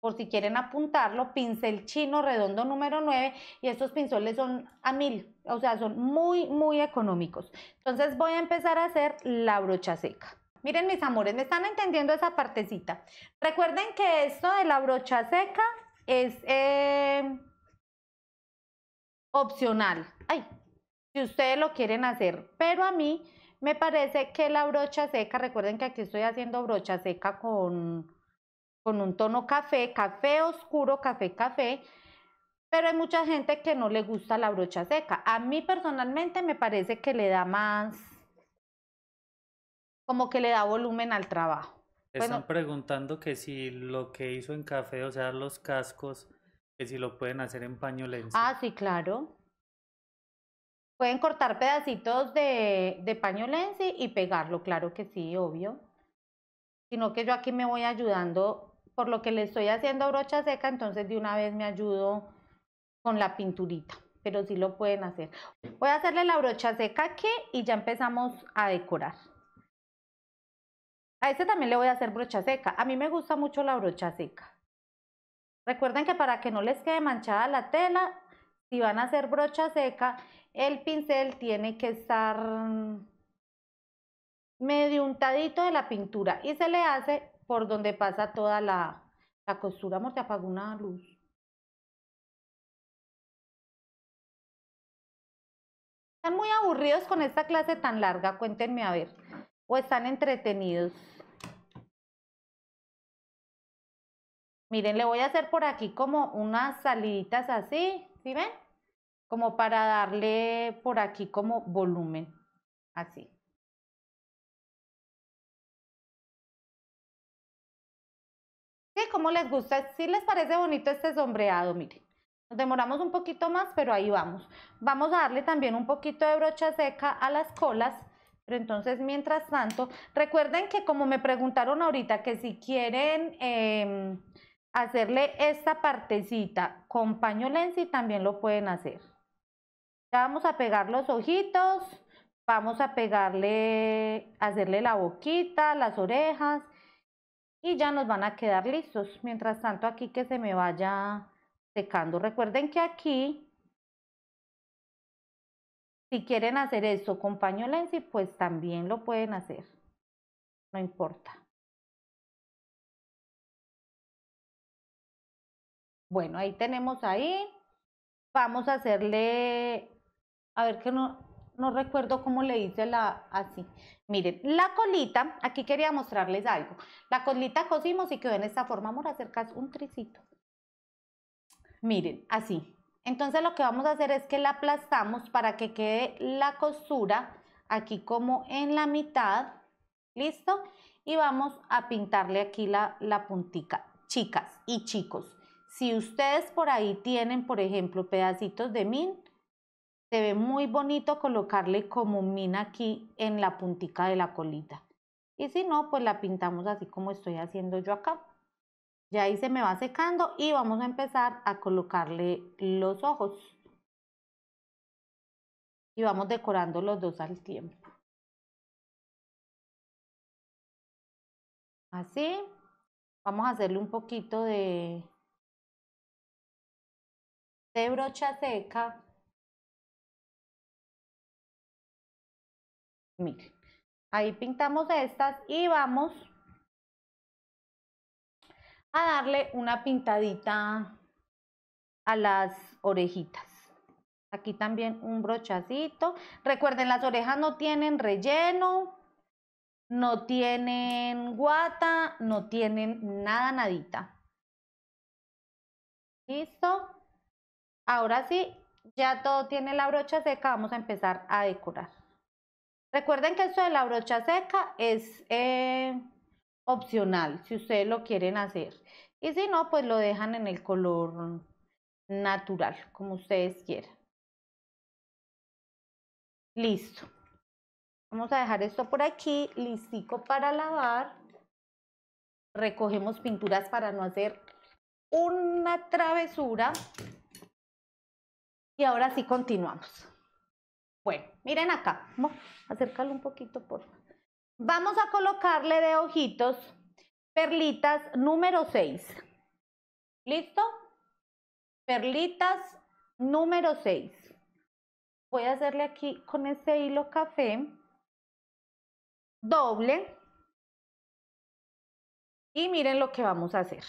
por si quieren apuntarlo, pincel chino redondo número 9 y estos pinceles son a mil, o sea, son muy, muy económicos. Entonces voy a empezar a hacer la brocha seca. Miren mis amores, me están entendiendo esa partecita. Recuerden que esto de la brocha seca es eh, opcional. Ay, si ustedes lo quieren hacer, pero a mí me parece que la brocha seca, recuerden que aquí estoy haciendo brocha seca con con un tono café, café oscuro, café, café, pero hay mucha gente que no le gusta la brocha seca. A mí personalmente me parece que le da más, como que le da volumen al trabajo. Están preguntando que si lo que hizo en café, o sea, los cascos, que si lo pueden hacer en pañolense. Ah, sí, claro. Pueden cortar pedacitos de, de pañolense y pegarlo, claro que sí, obvio. Sino que yo aquí me voy ayudando por lo que le estoy haciendo brocha seca, entonces de una vez me ayudo con la pinturita, pero sí lo pueden hacer. Voy a hacerle la brocha seca aquí y ya empezamos a decorar. A este también le voy a hacer brocha seca. A mí me gusta mucho la brocha seca. Recuerden que para que no les quede manchada la tela, si van a hacer brocha seca, el pincel tiene que estar medio untadito de la pintura y se le hace por donde pasa toda la, costura. Amor, te una luz. ¿Están muy aburridos con esta clase tan larga? Cuéntenme a ver. ¿O están entretenidos? Miren, le voy a hacer por aquí como unas saliditas así, ¿sí ven? Como para darle por aquí como volumen, así. como ¿Cómo les gusta? Si les parece bonito este sombreado, miren. Nos demoramos un poquito más, pero ahí vamos. Vamos a darle también un poquito de brocha seca a las colas. Pero entonces, mientras tanto, recuerden que como me preguntaron ahorita que si quieren em, hacerle esta partecita con paño también lo pueden hacer. Ya vamos a pegar los ojitos, vamos a pegarle, hacerle la boquita, las orejas y ya nos van a quedar listos. Mientras tanto aquí que se me vaya secando. Recuerden que aquí, si quieren hacer eso con paño pues también lo pueden hacer. No importa. Bueno, ahí tenemos ahí. Vamos a hacerle, a ver que no, no recuerdo cómo le hice la así. Miren, la colita, aquí quería mostrarles algo. La colita cosimos y quedó en esta forma. Amor, acercas un tricito. Miren, así. Entonces lo que vamos a hacer es que la aplastamos para que quede la costura aquí como en la mitad. ¿Listo? Y vamos a pintarle aquí la, la puntica. Chicas y chicos, si ustedes por ahí tienen, por ejemplo, pedacitos de minto, se ve muy bonito colocarle como mina aquí en la puntica de la colita. Y si no, pues la pintamos así como estoy haciendo yo acá. Ya ahí se me va secando y vamos a empezar a colocarle los ojos. Y vamos decorando los dos al tiempo. Así. Vamos a hacerle un poquito de, de brocha seca Miren, ahí pintamos estas y vamos a darle una pintadita a las orejitas. Aquí también un brochacito. Recuerden, las orejas no tienen relleno, no tienen guata, no tienen nada, nadita. ¿Listo? Ahora sí, ya todo tiene la brocha seca, vamos a empezar a decorar. Recuerden que esto de la brocha seca es eh, opcional, si ustedes lo quieren hacer. Y si no, pues lo dejan en el color natural, como ustedes quieran. Listo. Vamos a dejar esto por aquí, listico para lavar. Recogemos pinturas para no hacer una travesura. Y ahora sí continuamos miren acá. Acércalo un poquito, por Vamos a colocarle de ojitos perlitas número 6. ¿Listo? Perlitas número 6. Voy a hacerle aquí con este hilo café doble. Y miren lo que vamos a hacer.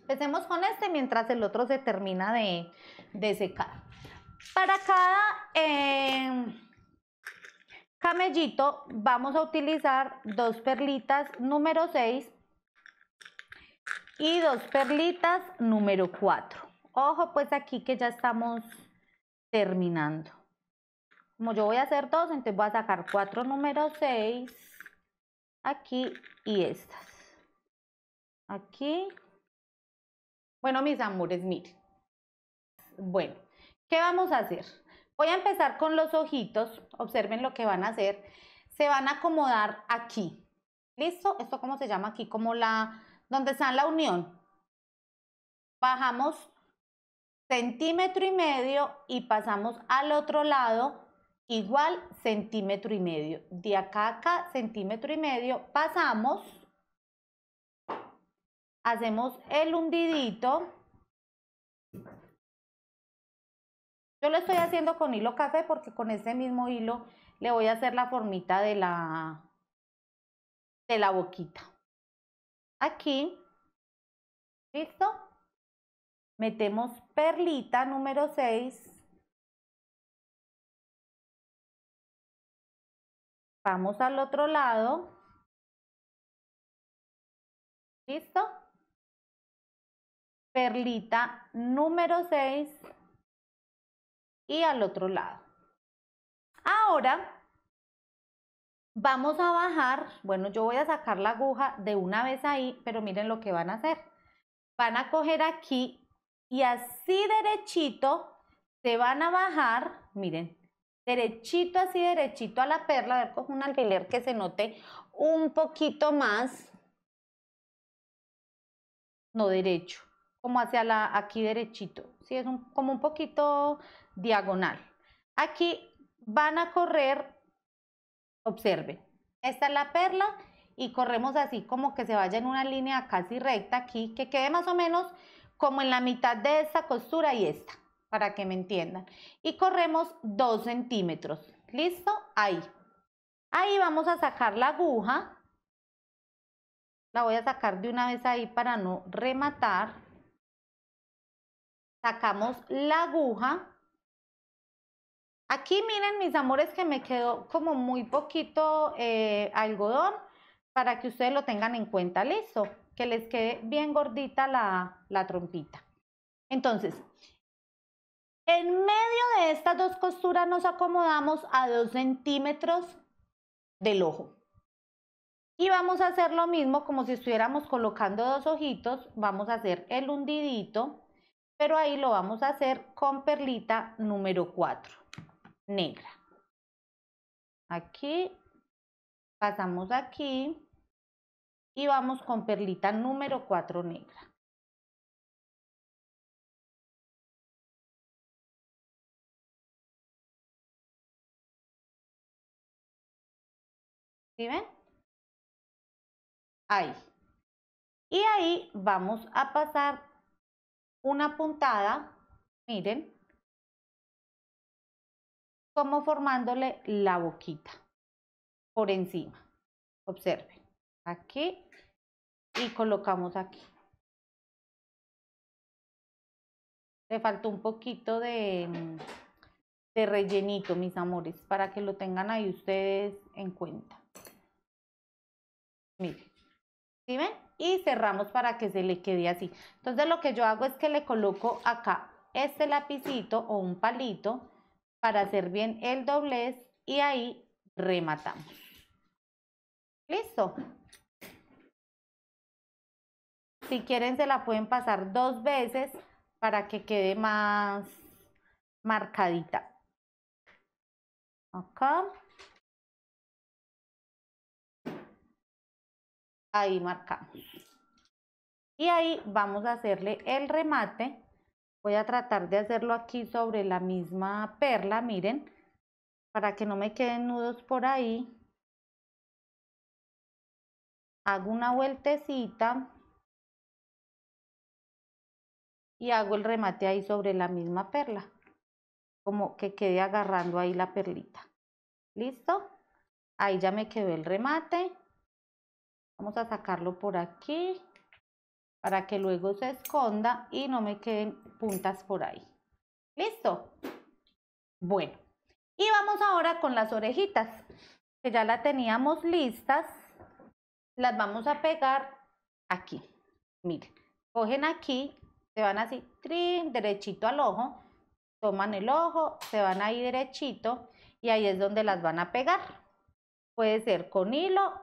Empecemos con este mientras el otro se termina de secar. Para cada eh, camellito vamos a utilizar dos perlitas número 6 y dos perlitas número 4. Ojo pues aquí que ya estamos terminando. Como yo voy a hacer dos, entonces voy a sacar cuatro números 6 aquí y estas. Aquí. Bueno, mis amores, miren. Bueno, vamos a hacer? Voy a empezar con los ojitos, observen lo que van a hacer. Se van a acomodar aquí, ¿listo? Esto como se llama aquí, como la, donde está la unión. Bajamos centímetro y medio y pasamos al otro lado igual centímetro y medio. De acá a acá, centímetro y medio, pasamos, hacemos el hundidito yo lo estoy haciendo con hilo café porque con ese mismo hilo le voy a hacer la formita de la, de la boquita. Aquí, ¿listo? Metemos perlita número 6. Vamos al otro lado. ¿Listo? Perlita número 6 y al otro lado. Ahora vamos a bajar, bueno, yo voy a sacar la aguja de una vez ahí, pero miren lo que van a hacer. Van a coger aquí y así derechito se van a bajar, miren, derechito así, derechito a la perla, a ver, cojo un alfiler que se note un poquito más, no derecho, como hacia la, aquí derechito, sí, es un, como un poquito diagonal. Aquí van a correr, observe. esta es la perla y corremos así como que se vaya en una línea casi recta aquí, que quede más o menos como en la mitad de esta costura y esta, para que me entiendan. Y corremos 2 centímetros, ¿listo? Ahí. Ahí vamos a sacar la aguja, la voy a sacar de una vez ahí para no rematar. Sacamos la aguja Aquí miren mis amores que me quedó como muy poquito eh, algodón para que ustedes lo tengan en cuenta, listo, que les quede bien gordita la, la trompita. Entonces, en medio de estas dos costuras nos acomodamos a dos centímetros del ojo. Y vamos a hacer lo mismo como si estuviéramos colocando dos ojitos. Vamos a hacer el hundidito, pero ahí lo vamos a hacer con perlita número 4 negra. Aquí, pasamos aquí y vamos con perlita número 4 negra. ¿Sí ven? Ahí. Y ahí vamos a pasar una puntada, miren, como formándole la boquita por encima. Observen, aquí y colocamos aquí. Le faltó un poquito de, de rellenito, mis amores, para que lo tengan ahí ustedes en cuenta. Miren, ¿sí ven? Y cerramos para que se le quede así. Entonces lo que yo hago es que le coloco acá este lapicito o un palito para hacer bien el doblez y ahí rematamos. Listo. Si quieren se la pueden pasar dos veces para que quede más marcadita. Acá. Ahí marcamos. Y ahí vamos a hacerle el remate Voy a tratar de hacerlo aquí sobre la misma perla, miren, para que no me queden nudos por ahí. Hago una vueltecita y hago el remate ahí sobre la misma perla, como que quede agarrando ahí la perlita. ¿Listo? Ahí ya me quedó el remate. Vamos a sacarlo por aquí para que luego se esconda y no me queden puntas por ahí. ¿Listo? Bueno, y vamos ahora con las orejitas, que ya la teníamos listas. Las vamos a pegar aquí. Miren, cogen aquí, se van así, trin derechito al ojo, toman el ojo, se van ahí derechito y ahí es donde las van a pegar. Puede ser con hilo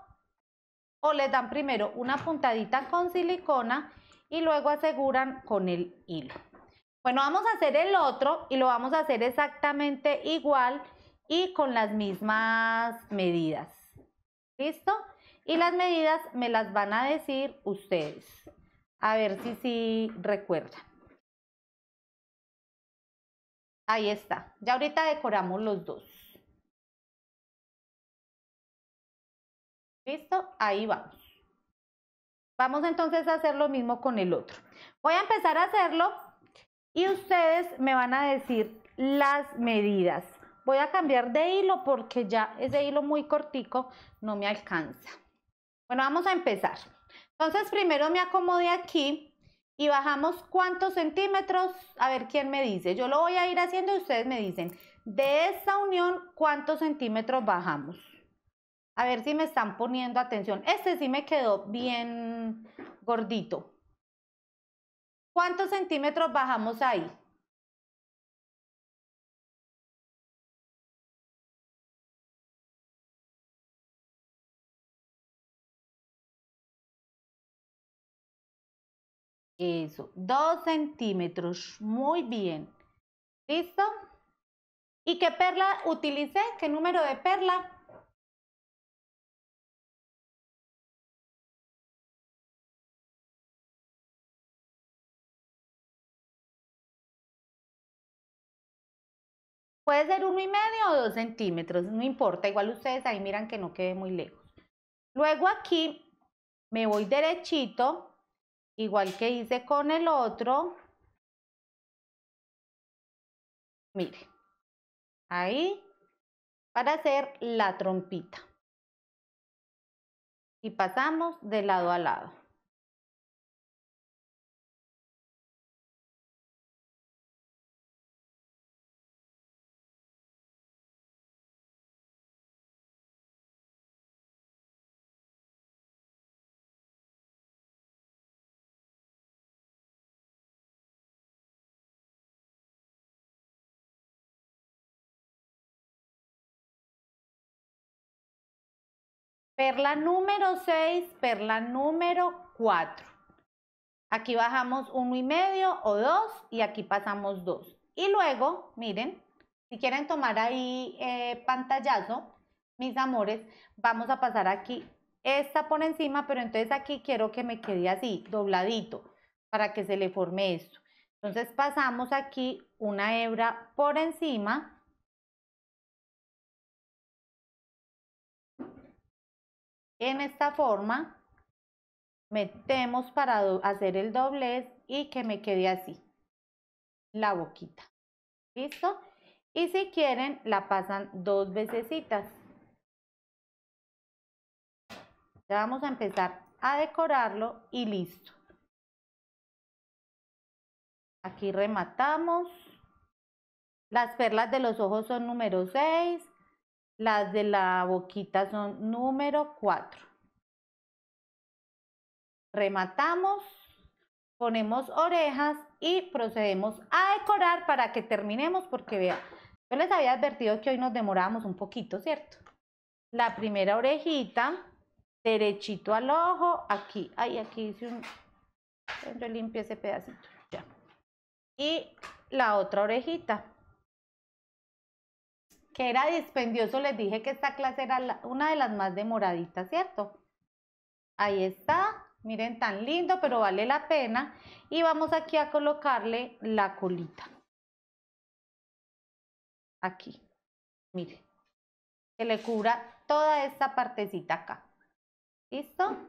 o les dan primero una puntadita con silicona y luego aseguran con el hilo. Bueno, vamos a hacer el otro y lo vamos a hacer exactamente igual y con las mismas medidas. ¿Listo? Y las medidas me las van a decir ustedes. A ver si sí recuerdan. Ahí está. Ya ahorita decoramos los dos. ¿Listo? Ahí vamos. Vamos entonces a hacer lo mismo con el otro. Voy a empezar a hacerlo y ustedes me van a decir las medidas. Voy a cambiar de hilo porque ya ese hilo muy cortico no me alcanza. Bueno, vamos a empezar. Entonces primero me acomodé aquí y bajamos cuántos centímetros. A ver quién me dice. Yo lo voy a ir haciendo y ustedes me dicen de esta unión cuántos centímetros bajamos. A ver si me están poniendo atención. Este sí me quedó bien gordito. ¿Cuántos centímetros bajamos ahí? Eso, dos centímetros. Muy bien. ¿Listo? ¿Y qué perla utilicé? ¿Qué número de perla? Puede ser uno y medio o dos centímetros, no importa, igual ustedes ahí miran que no quede muy lejos. Luego aquí me voy derechito, igual que hice con el otro. Mire, ahí, para hacer la trompita. Y pasamos de lado a lado. Perla número 6, perla número 4. Aquí bajamos uno y medio o dos y aquí pasamos 2. Y luego, miren, si quieren tomar ahí eh, pantallazo, mis amores, vamos a pasar aquí esta por encima, pero entonces aquí quiero que me quede así, dobladito, para que se le forme esto. Entonces pasamos aquí una hebra por encima En esta forma, metemos para hacer el doblez y que me quede así, la boquita. ¿Listo? Y si quieren, la pasan dos vecesitas. Ya vamos a empezar a decorarlo y listo. Aquí rematamos. Las perlas de los ojos son número 6. Las de la boquita son número 4. Rematamos, ponemos orejas y procedemos a decorar para que terminemos porque vean, yo les había advertido que hoy nos demoramos un poquito, ¿cierto? La primera orejita, derechito al ojo, aquí, ay, aquí hice un, yo ese pedacito, ya. Y la otra orejita, que era dispendioso, les dije que esta clase era una de las más demoraditas, ¿cierto? Ahí está, miren tan lindo, pero vale la pena. Y vamos aquí a colocarle la colita. Aquí, miren, que le cubra toda esta partecita acá. ¿Listo?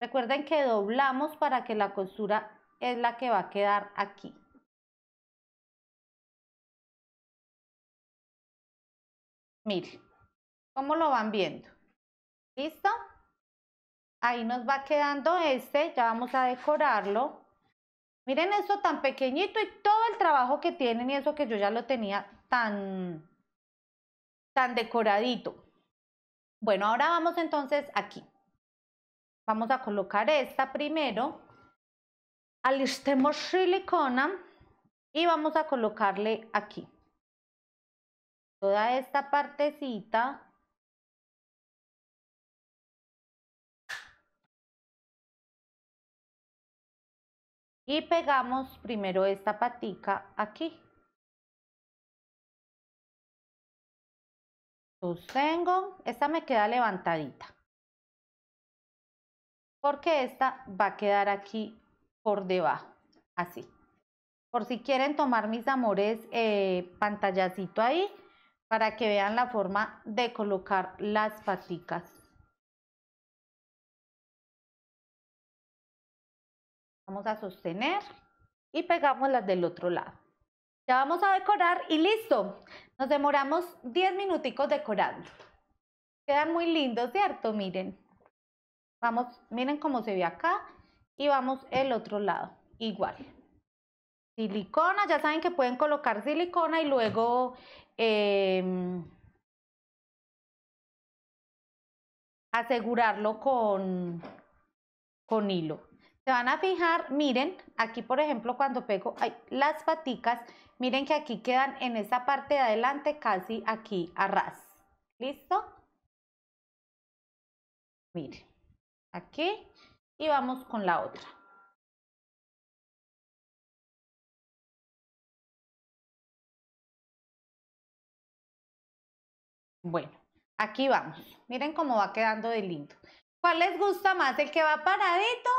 Recuerden que doblamos para que la costura es la que va a quedar aquí. miren ¿cómo lo van viendo? ¿Listo? Ahí nos va quedando este, ya vamos a decorarlo. Miren eso tan pequeñito y todo el trabajo que tienen y eso que yo ya lo tenía tan, tan decoradito. Bueno, ahora vamos entonces aquí. Vamos a colocar esta primero alistemos silicona y vamos a colocarle aquí toda esta partecita y pegamos primero esta patica aquí sostengo esta me queda levantadita porque esta va a quedar aquí por debajo, así. Por si quieren tomar mis amores eh, pantallacito ahí para que vean la forma de colocar las paticas. Vamos a sostener y pegamos las del otro lado. Ya vamos a decorar y listo. Nos demoramos 10 minuticos decorando. Quedan muy lindos, ¿cierto? Miren. Vamos, miren cómo se ve acá y vamos el otro lado, igual. Silicona, ya saben que pueden colocar silicona y luego em, asegurarlo con, con hilo. Se van a fijar, miren, aquí por ejemplo cuando pego las paticas, miren que aquí quedan en esa parte de adelante casi aquí a ras. ¿Listo? Miren, aquí y vamos con la otra. Bueno, aquí vamos. Miren cómo va quedando de lindo. ¿Cuál les gusta más? ¿El que va paradito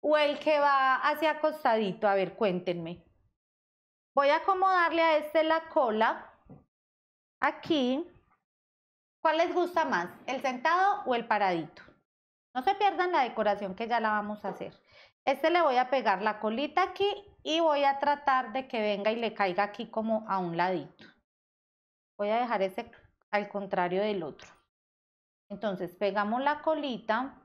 o el que va hacia acostadito? A ver, cuéntenme. Voy a acomodarle a este la cola. Aquí. ¿Cuál les gusta más? ¿El sentado o el paradito? No se pierdan la decoración que ya la vamos a hacer. Este le voy a pegar la colita aquí y voy a tratar de que venga y le caiga aquí como a un ladito. Voy a dejar ese al contrario del otro. Entonces pegamos la colita.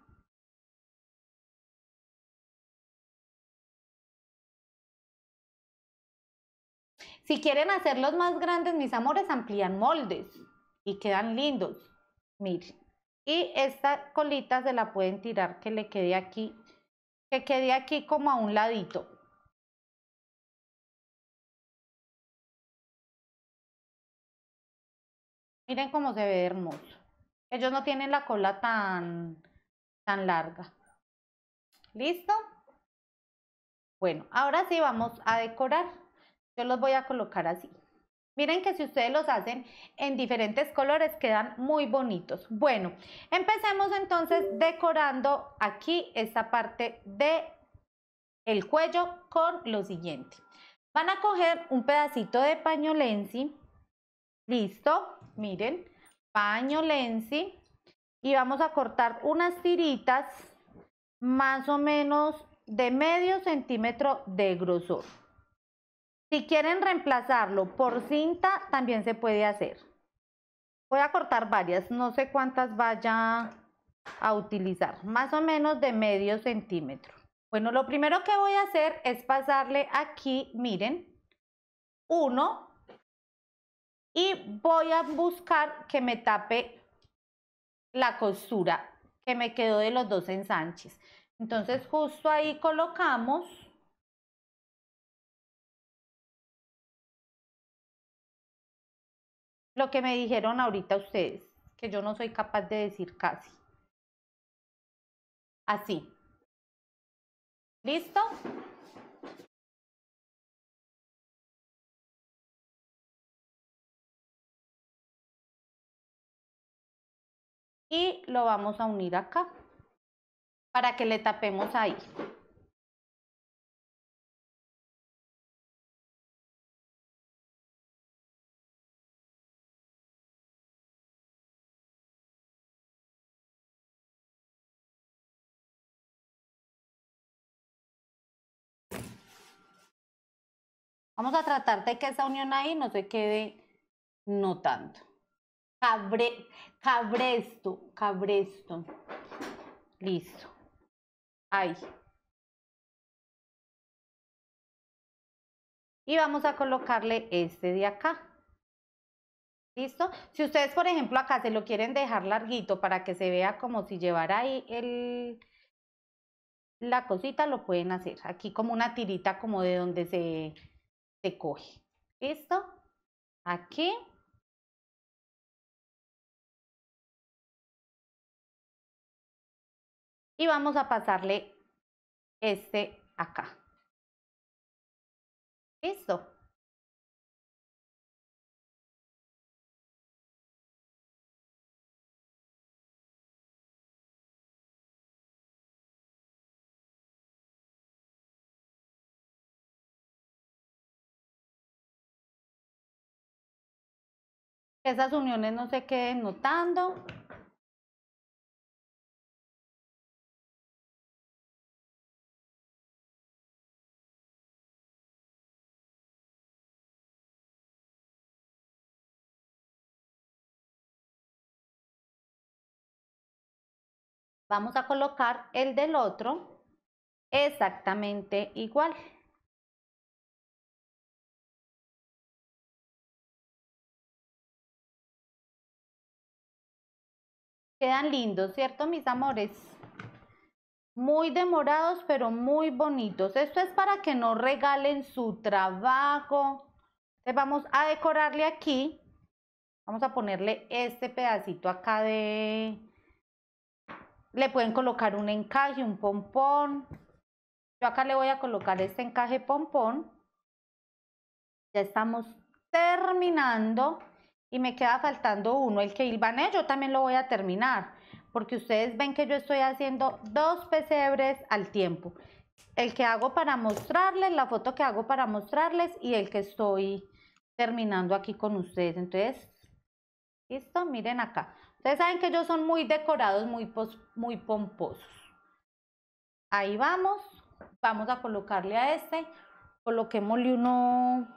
Si quieren hacerlos más grandes, mis amores, amplían moldes y quedan lindos. Miren. Y esta colita se la pueden tirar que le quede aquí, que quede aquí como a un ladito. Miren cómo se ve hermoso. Ellos no tienen la cola tan, tan larga. ¿Listo? Bueno, ahora sí vamos a decorar. Yo los voy a colocar así. Miren que si ustedes los hacen en diferentes colores quedan muy bonitos. Bueno, empecemos entonces decorando aquí esta parte de el cuello con lo siguiente. Van a coger un pedacito de paño lenzi. Listo, miren, paño lenzi. Y vamos a cortar unas tiritas más o menos de medio centímetro de grosor. Si quieren reemplazarlo por cinta, también se puede hacer. Voy a cortar varias, no sé cuántas vaya a utilizar, más o menos de medio centímetro. Bueno, lo primero que voy a hacer es pasarle aquí, miren, uno y voy a buscar que me tape la costura que me quedó de los dos ensanches. Entonces justo ahí colocamos Lo que me dijeron ahorita ustedes, que yo no soy capaz de decir casi. Así. ¿Listo? Y lo vamos a unir acá para que le tapemos ahí. a tratar de que esa unión ahí no se quede no tanto. Cabre, cabresto, cabresto. Listo. Ahí. Y vamos a colocarle este de acá. ¿Listo? Si ustedes, por ejemplo, acá se lo quieren dejar larguito para que se vea como si llevara ahí el, la cosita, lo pueden hacer. Aquí como una tirita como de donde se te coge. ¿Listo? Aquí. Y vamos a pasarle este acá. ¿Listo? esas uniones no se queden notando. Vamos a colocar el del otro exactamente igual. Quedan lindos, ¿cierto, mis amores? Muy demorados, pero muy bonitos. Esto es para que no regalen su trabajo. vamos a decorarle aquí. Vamos a ponerle este pedacito acá de... Le pueden colocar un encaje, un pompón. Yo acá le voy a colocar este encaje pompón. Ya estamos terminando y me queda faltando uno, el que hilvané yo también lo voy a terminar, porque ustedes ven que yo estoy haciendo dos pesebres al tiempo, el que hago para mostrarles, la foto que hago para mostrarles y el que estoy terminando aquí con ustedes, entonces, listo, miren acá, ustedes saben que ellos son muy decorados, muy, muy pomposos, ahí vamos, vamos a colocarle a este, coloquémosle uno,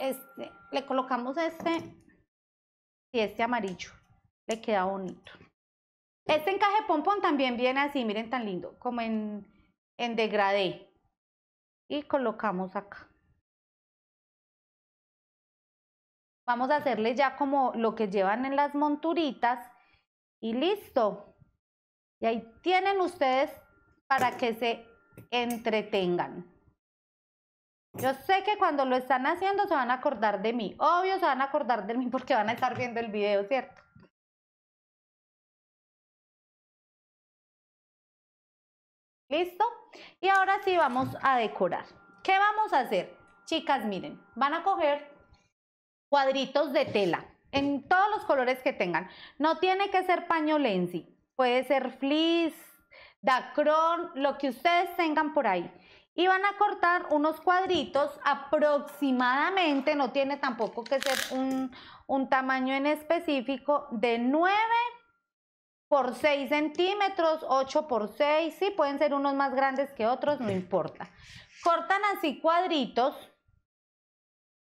este, le colocamos este y este amarillo. Le queda bonito. Este encaje pompón también viene así, miren tan lindo, como en, en degradé. Y colocamos acá. Vamos a hacerle ya como lo que llevan en las monturitas y listo. Y ahí tienen ustedes para que se entretengan. Yo sé que cuando lo están haciendo se van a acordar de mí. Obvio se van a acordar de mí porque van a estar viendo el video, ¿cierto? ¿Listo? Y ahora sí vamos a decorar. ¿Qué vamos a hacer? Chicas, miren, van a coger cuadritos de tela en todos los colores que tengan. No tiene que ser pañolensi, puede ser fleece, dacron, lo que ustedes tengan por ahí y van a cortar unos cuadritos aproximadamente, no tiene tampoco que ser un, tamaño en específico, de 9 por 6 centímetros, 8 por 6, sí, pueden ser unos más grandes que otros, no importa. Cortan así cuadritos,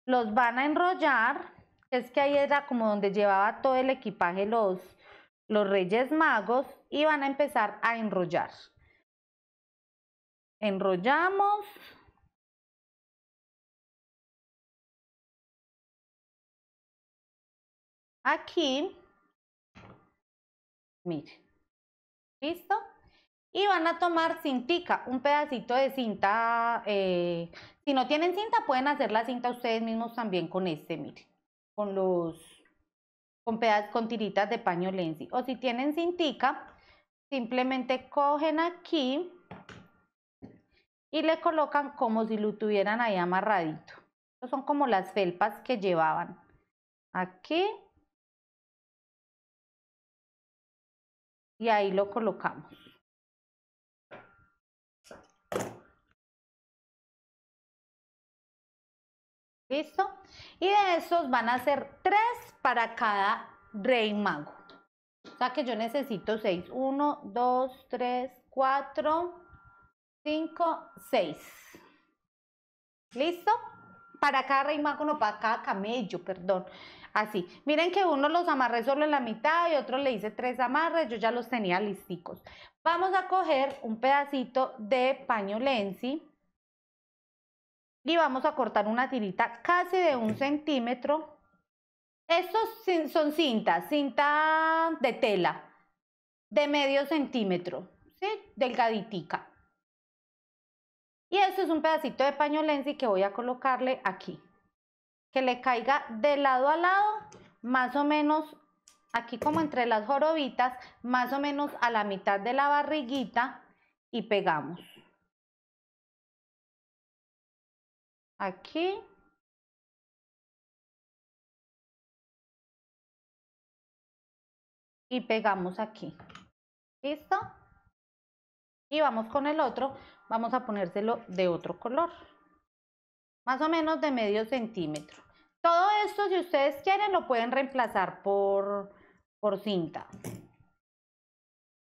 los van a enrollar, es que ahí era como donde llevaba todo el equipaje los, los Reyes Magos, y van a empezar a enrollar enrollamos. Aquí, miren ¿listo? Y van a tomar cintica, un pedacito de cinta. Eh, si no tienen cinta, pueden hacer la cinta ustedes mismos también con este, miren con los, con, pedaz, con tiritas de paño lenzi. O si tienen cintica, simplemente cogen aquí y le colocan como si lo tuvieran ahí amarradito. Estos son como las felpas que llevaban. Aquí. Y ahí lo colocamos. ¿Listo? Y de esos van a ser tres para cada rey mago. O sea que yo necesito seis. Uno, dos, tres, cuatro. 5, 6. ¿Listo? Para cada rey para cada camello, perdón. Así. Miren que uno los amarré solo en la mitad y otro le hice tres amarres. Yo ya los tenía listicos. Vamos a coger un pedacito de paño lenzi y vamos a cortar una tirita casi de un centímetro. Estos son cintas, cinta de tela de medio centímetro, ¿sí? Delgaditica. Y esto es un pedacito de pañolensi que voy a colocarle aquí. Que le caiga de lado a lado, más o menos aquí como entre las jorobitas, más o menos a la mitad de la barriguita y pegamos. Aquí. Y pegamos aquí. ¿Listo? y vamos con el otro, vamos a ponérselo de otro color, más o menos de medio centímetro. Todo esto, si ustedes quieren, lo pueden reemplazar por, por cinta.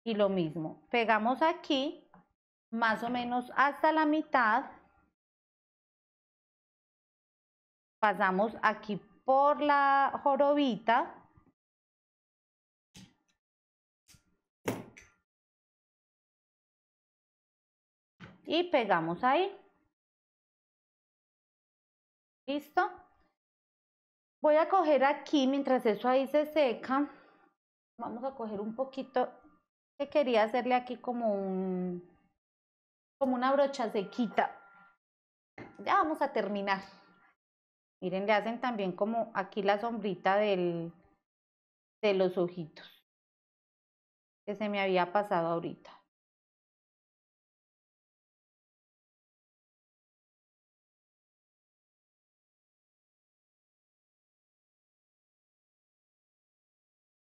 Y lo mismo, pegamos aquí, más o menos hasta la mitad, pasamos aquí por la jorobita, y pegamos ahí. ¿Listo? Voy a coger aquí, mientras eso ahí se seca, vamos a coger un poquito, que quería hacerle aquí como un, como una brocha sequita. Ya vamos a terminar. Miren, le hacen también como aquí la sombrita del, de los ojitos que se me había pasado ahorita.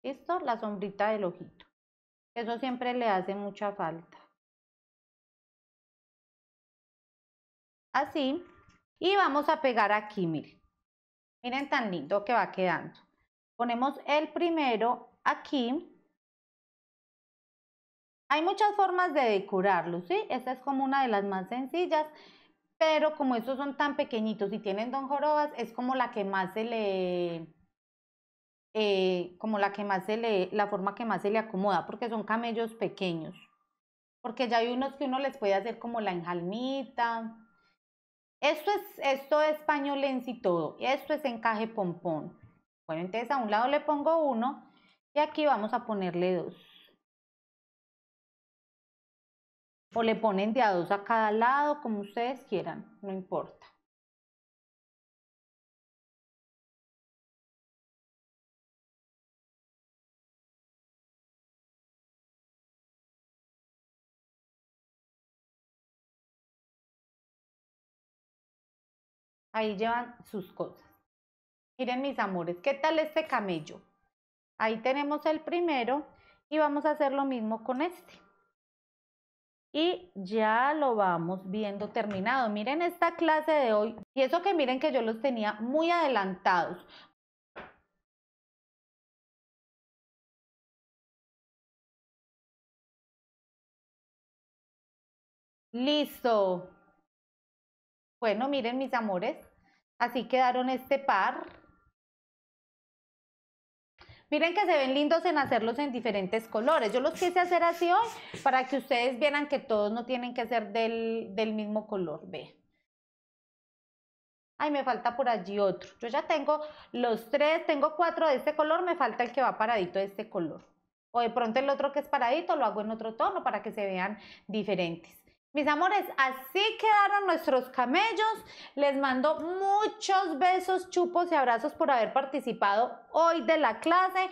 esto La sombrita del ojito. Eso siempre le hace mucha falta. Así. Y vamos a pegar aquí, miren. Miren tan lindo que va quedando. Ponemos el primero aquí. Hay muchas formas de decorarlo, ¿sí? Esta es como una de las más sencillas, pero como estos son tan pequeñitos y tienen don jorobas, es como la que más se le eh, como la que más se le, la forma que más se le acomoda, porque son camellos pequeños. Porque ya hay unos que uno les puede hacer como la enjalmita. Esto es, esto es en y todo. Esto es encaje pompón. Bueno, entonces a un lado le pongo uno y aquí vamos a ponerle dos. O le ponen de a dos a cada lado, como ustedes quieran, no importa. Ahí llevan sus cosas. Miren mis amores, ¿qué tal este camello? Ahí tenemos el primero y vamos a hacer lo mismo con este. Y ya lo vamos viendo terminado. Miren esta clase de hoy. Y eso que miren que yo los tenía muy adelantados. Listo. Bueno, miren mis amores, así quedaron este par. Miren que se ven lindos en hacerlos en diferentes colores. Yo los quise hacer así hoy para que ustedes vieran que todos no tienen que ser del, del mismo color. Ve. Ay, me falta por allí otro. Yo ya tengo los tres, tengo cuatro de este color, me falta el que va paradito de este color. O de pronto el otro que es paradito lo hago en otro tono para que se vean diferentes. Mis amores, así quedaron nuestros camellos. Les mando muchos besos, chupos y abrazos por haber participado hoy de la clase.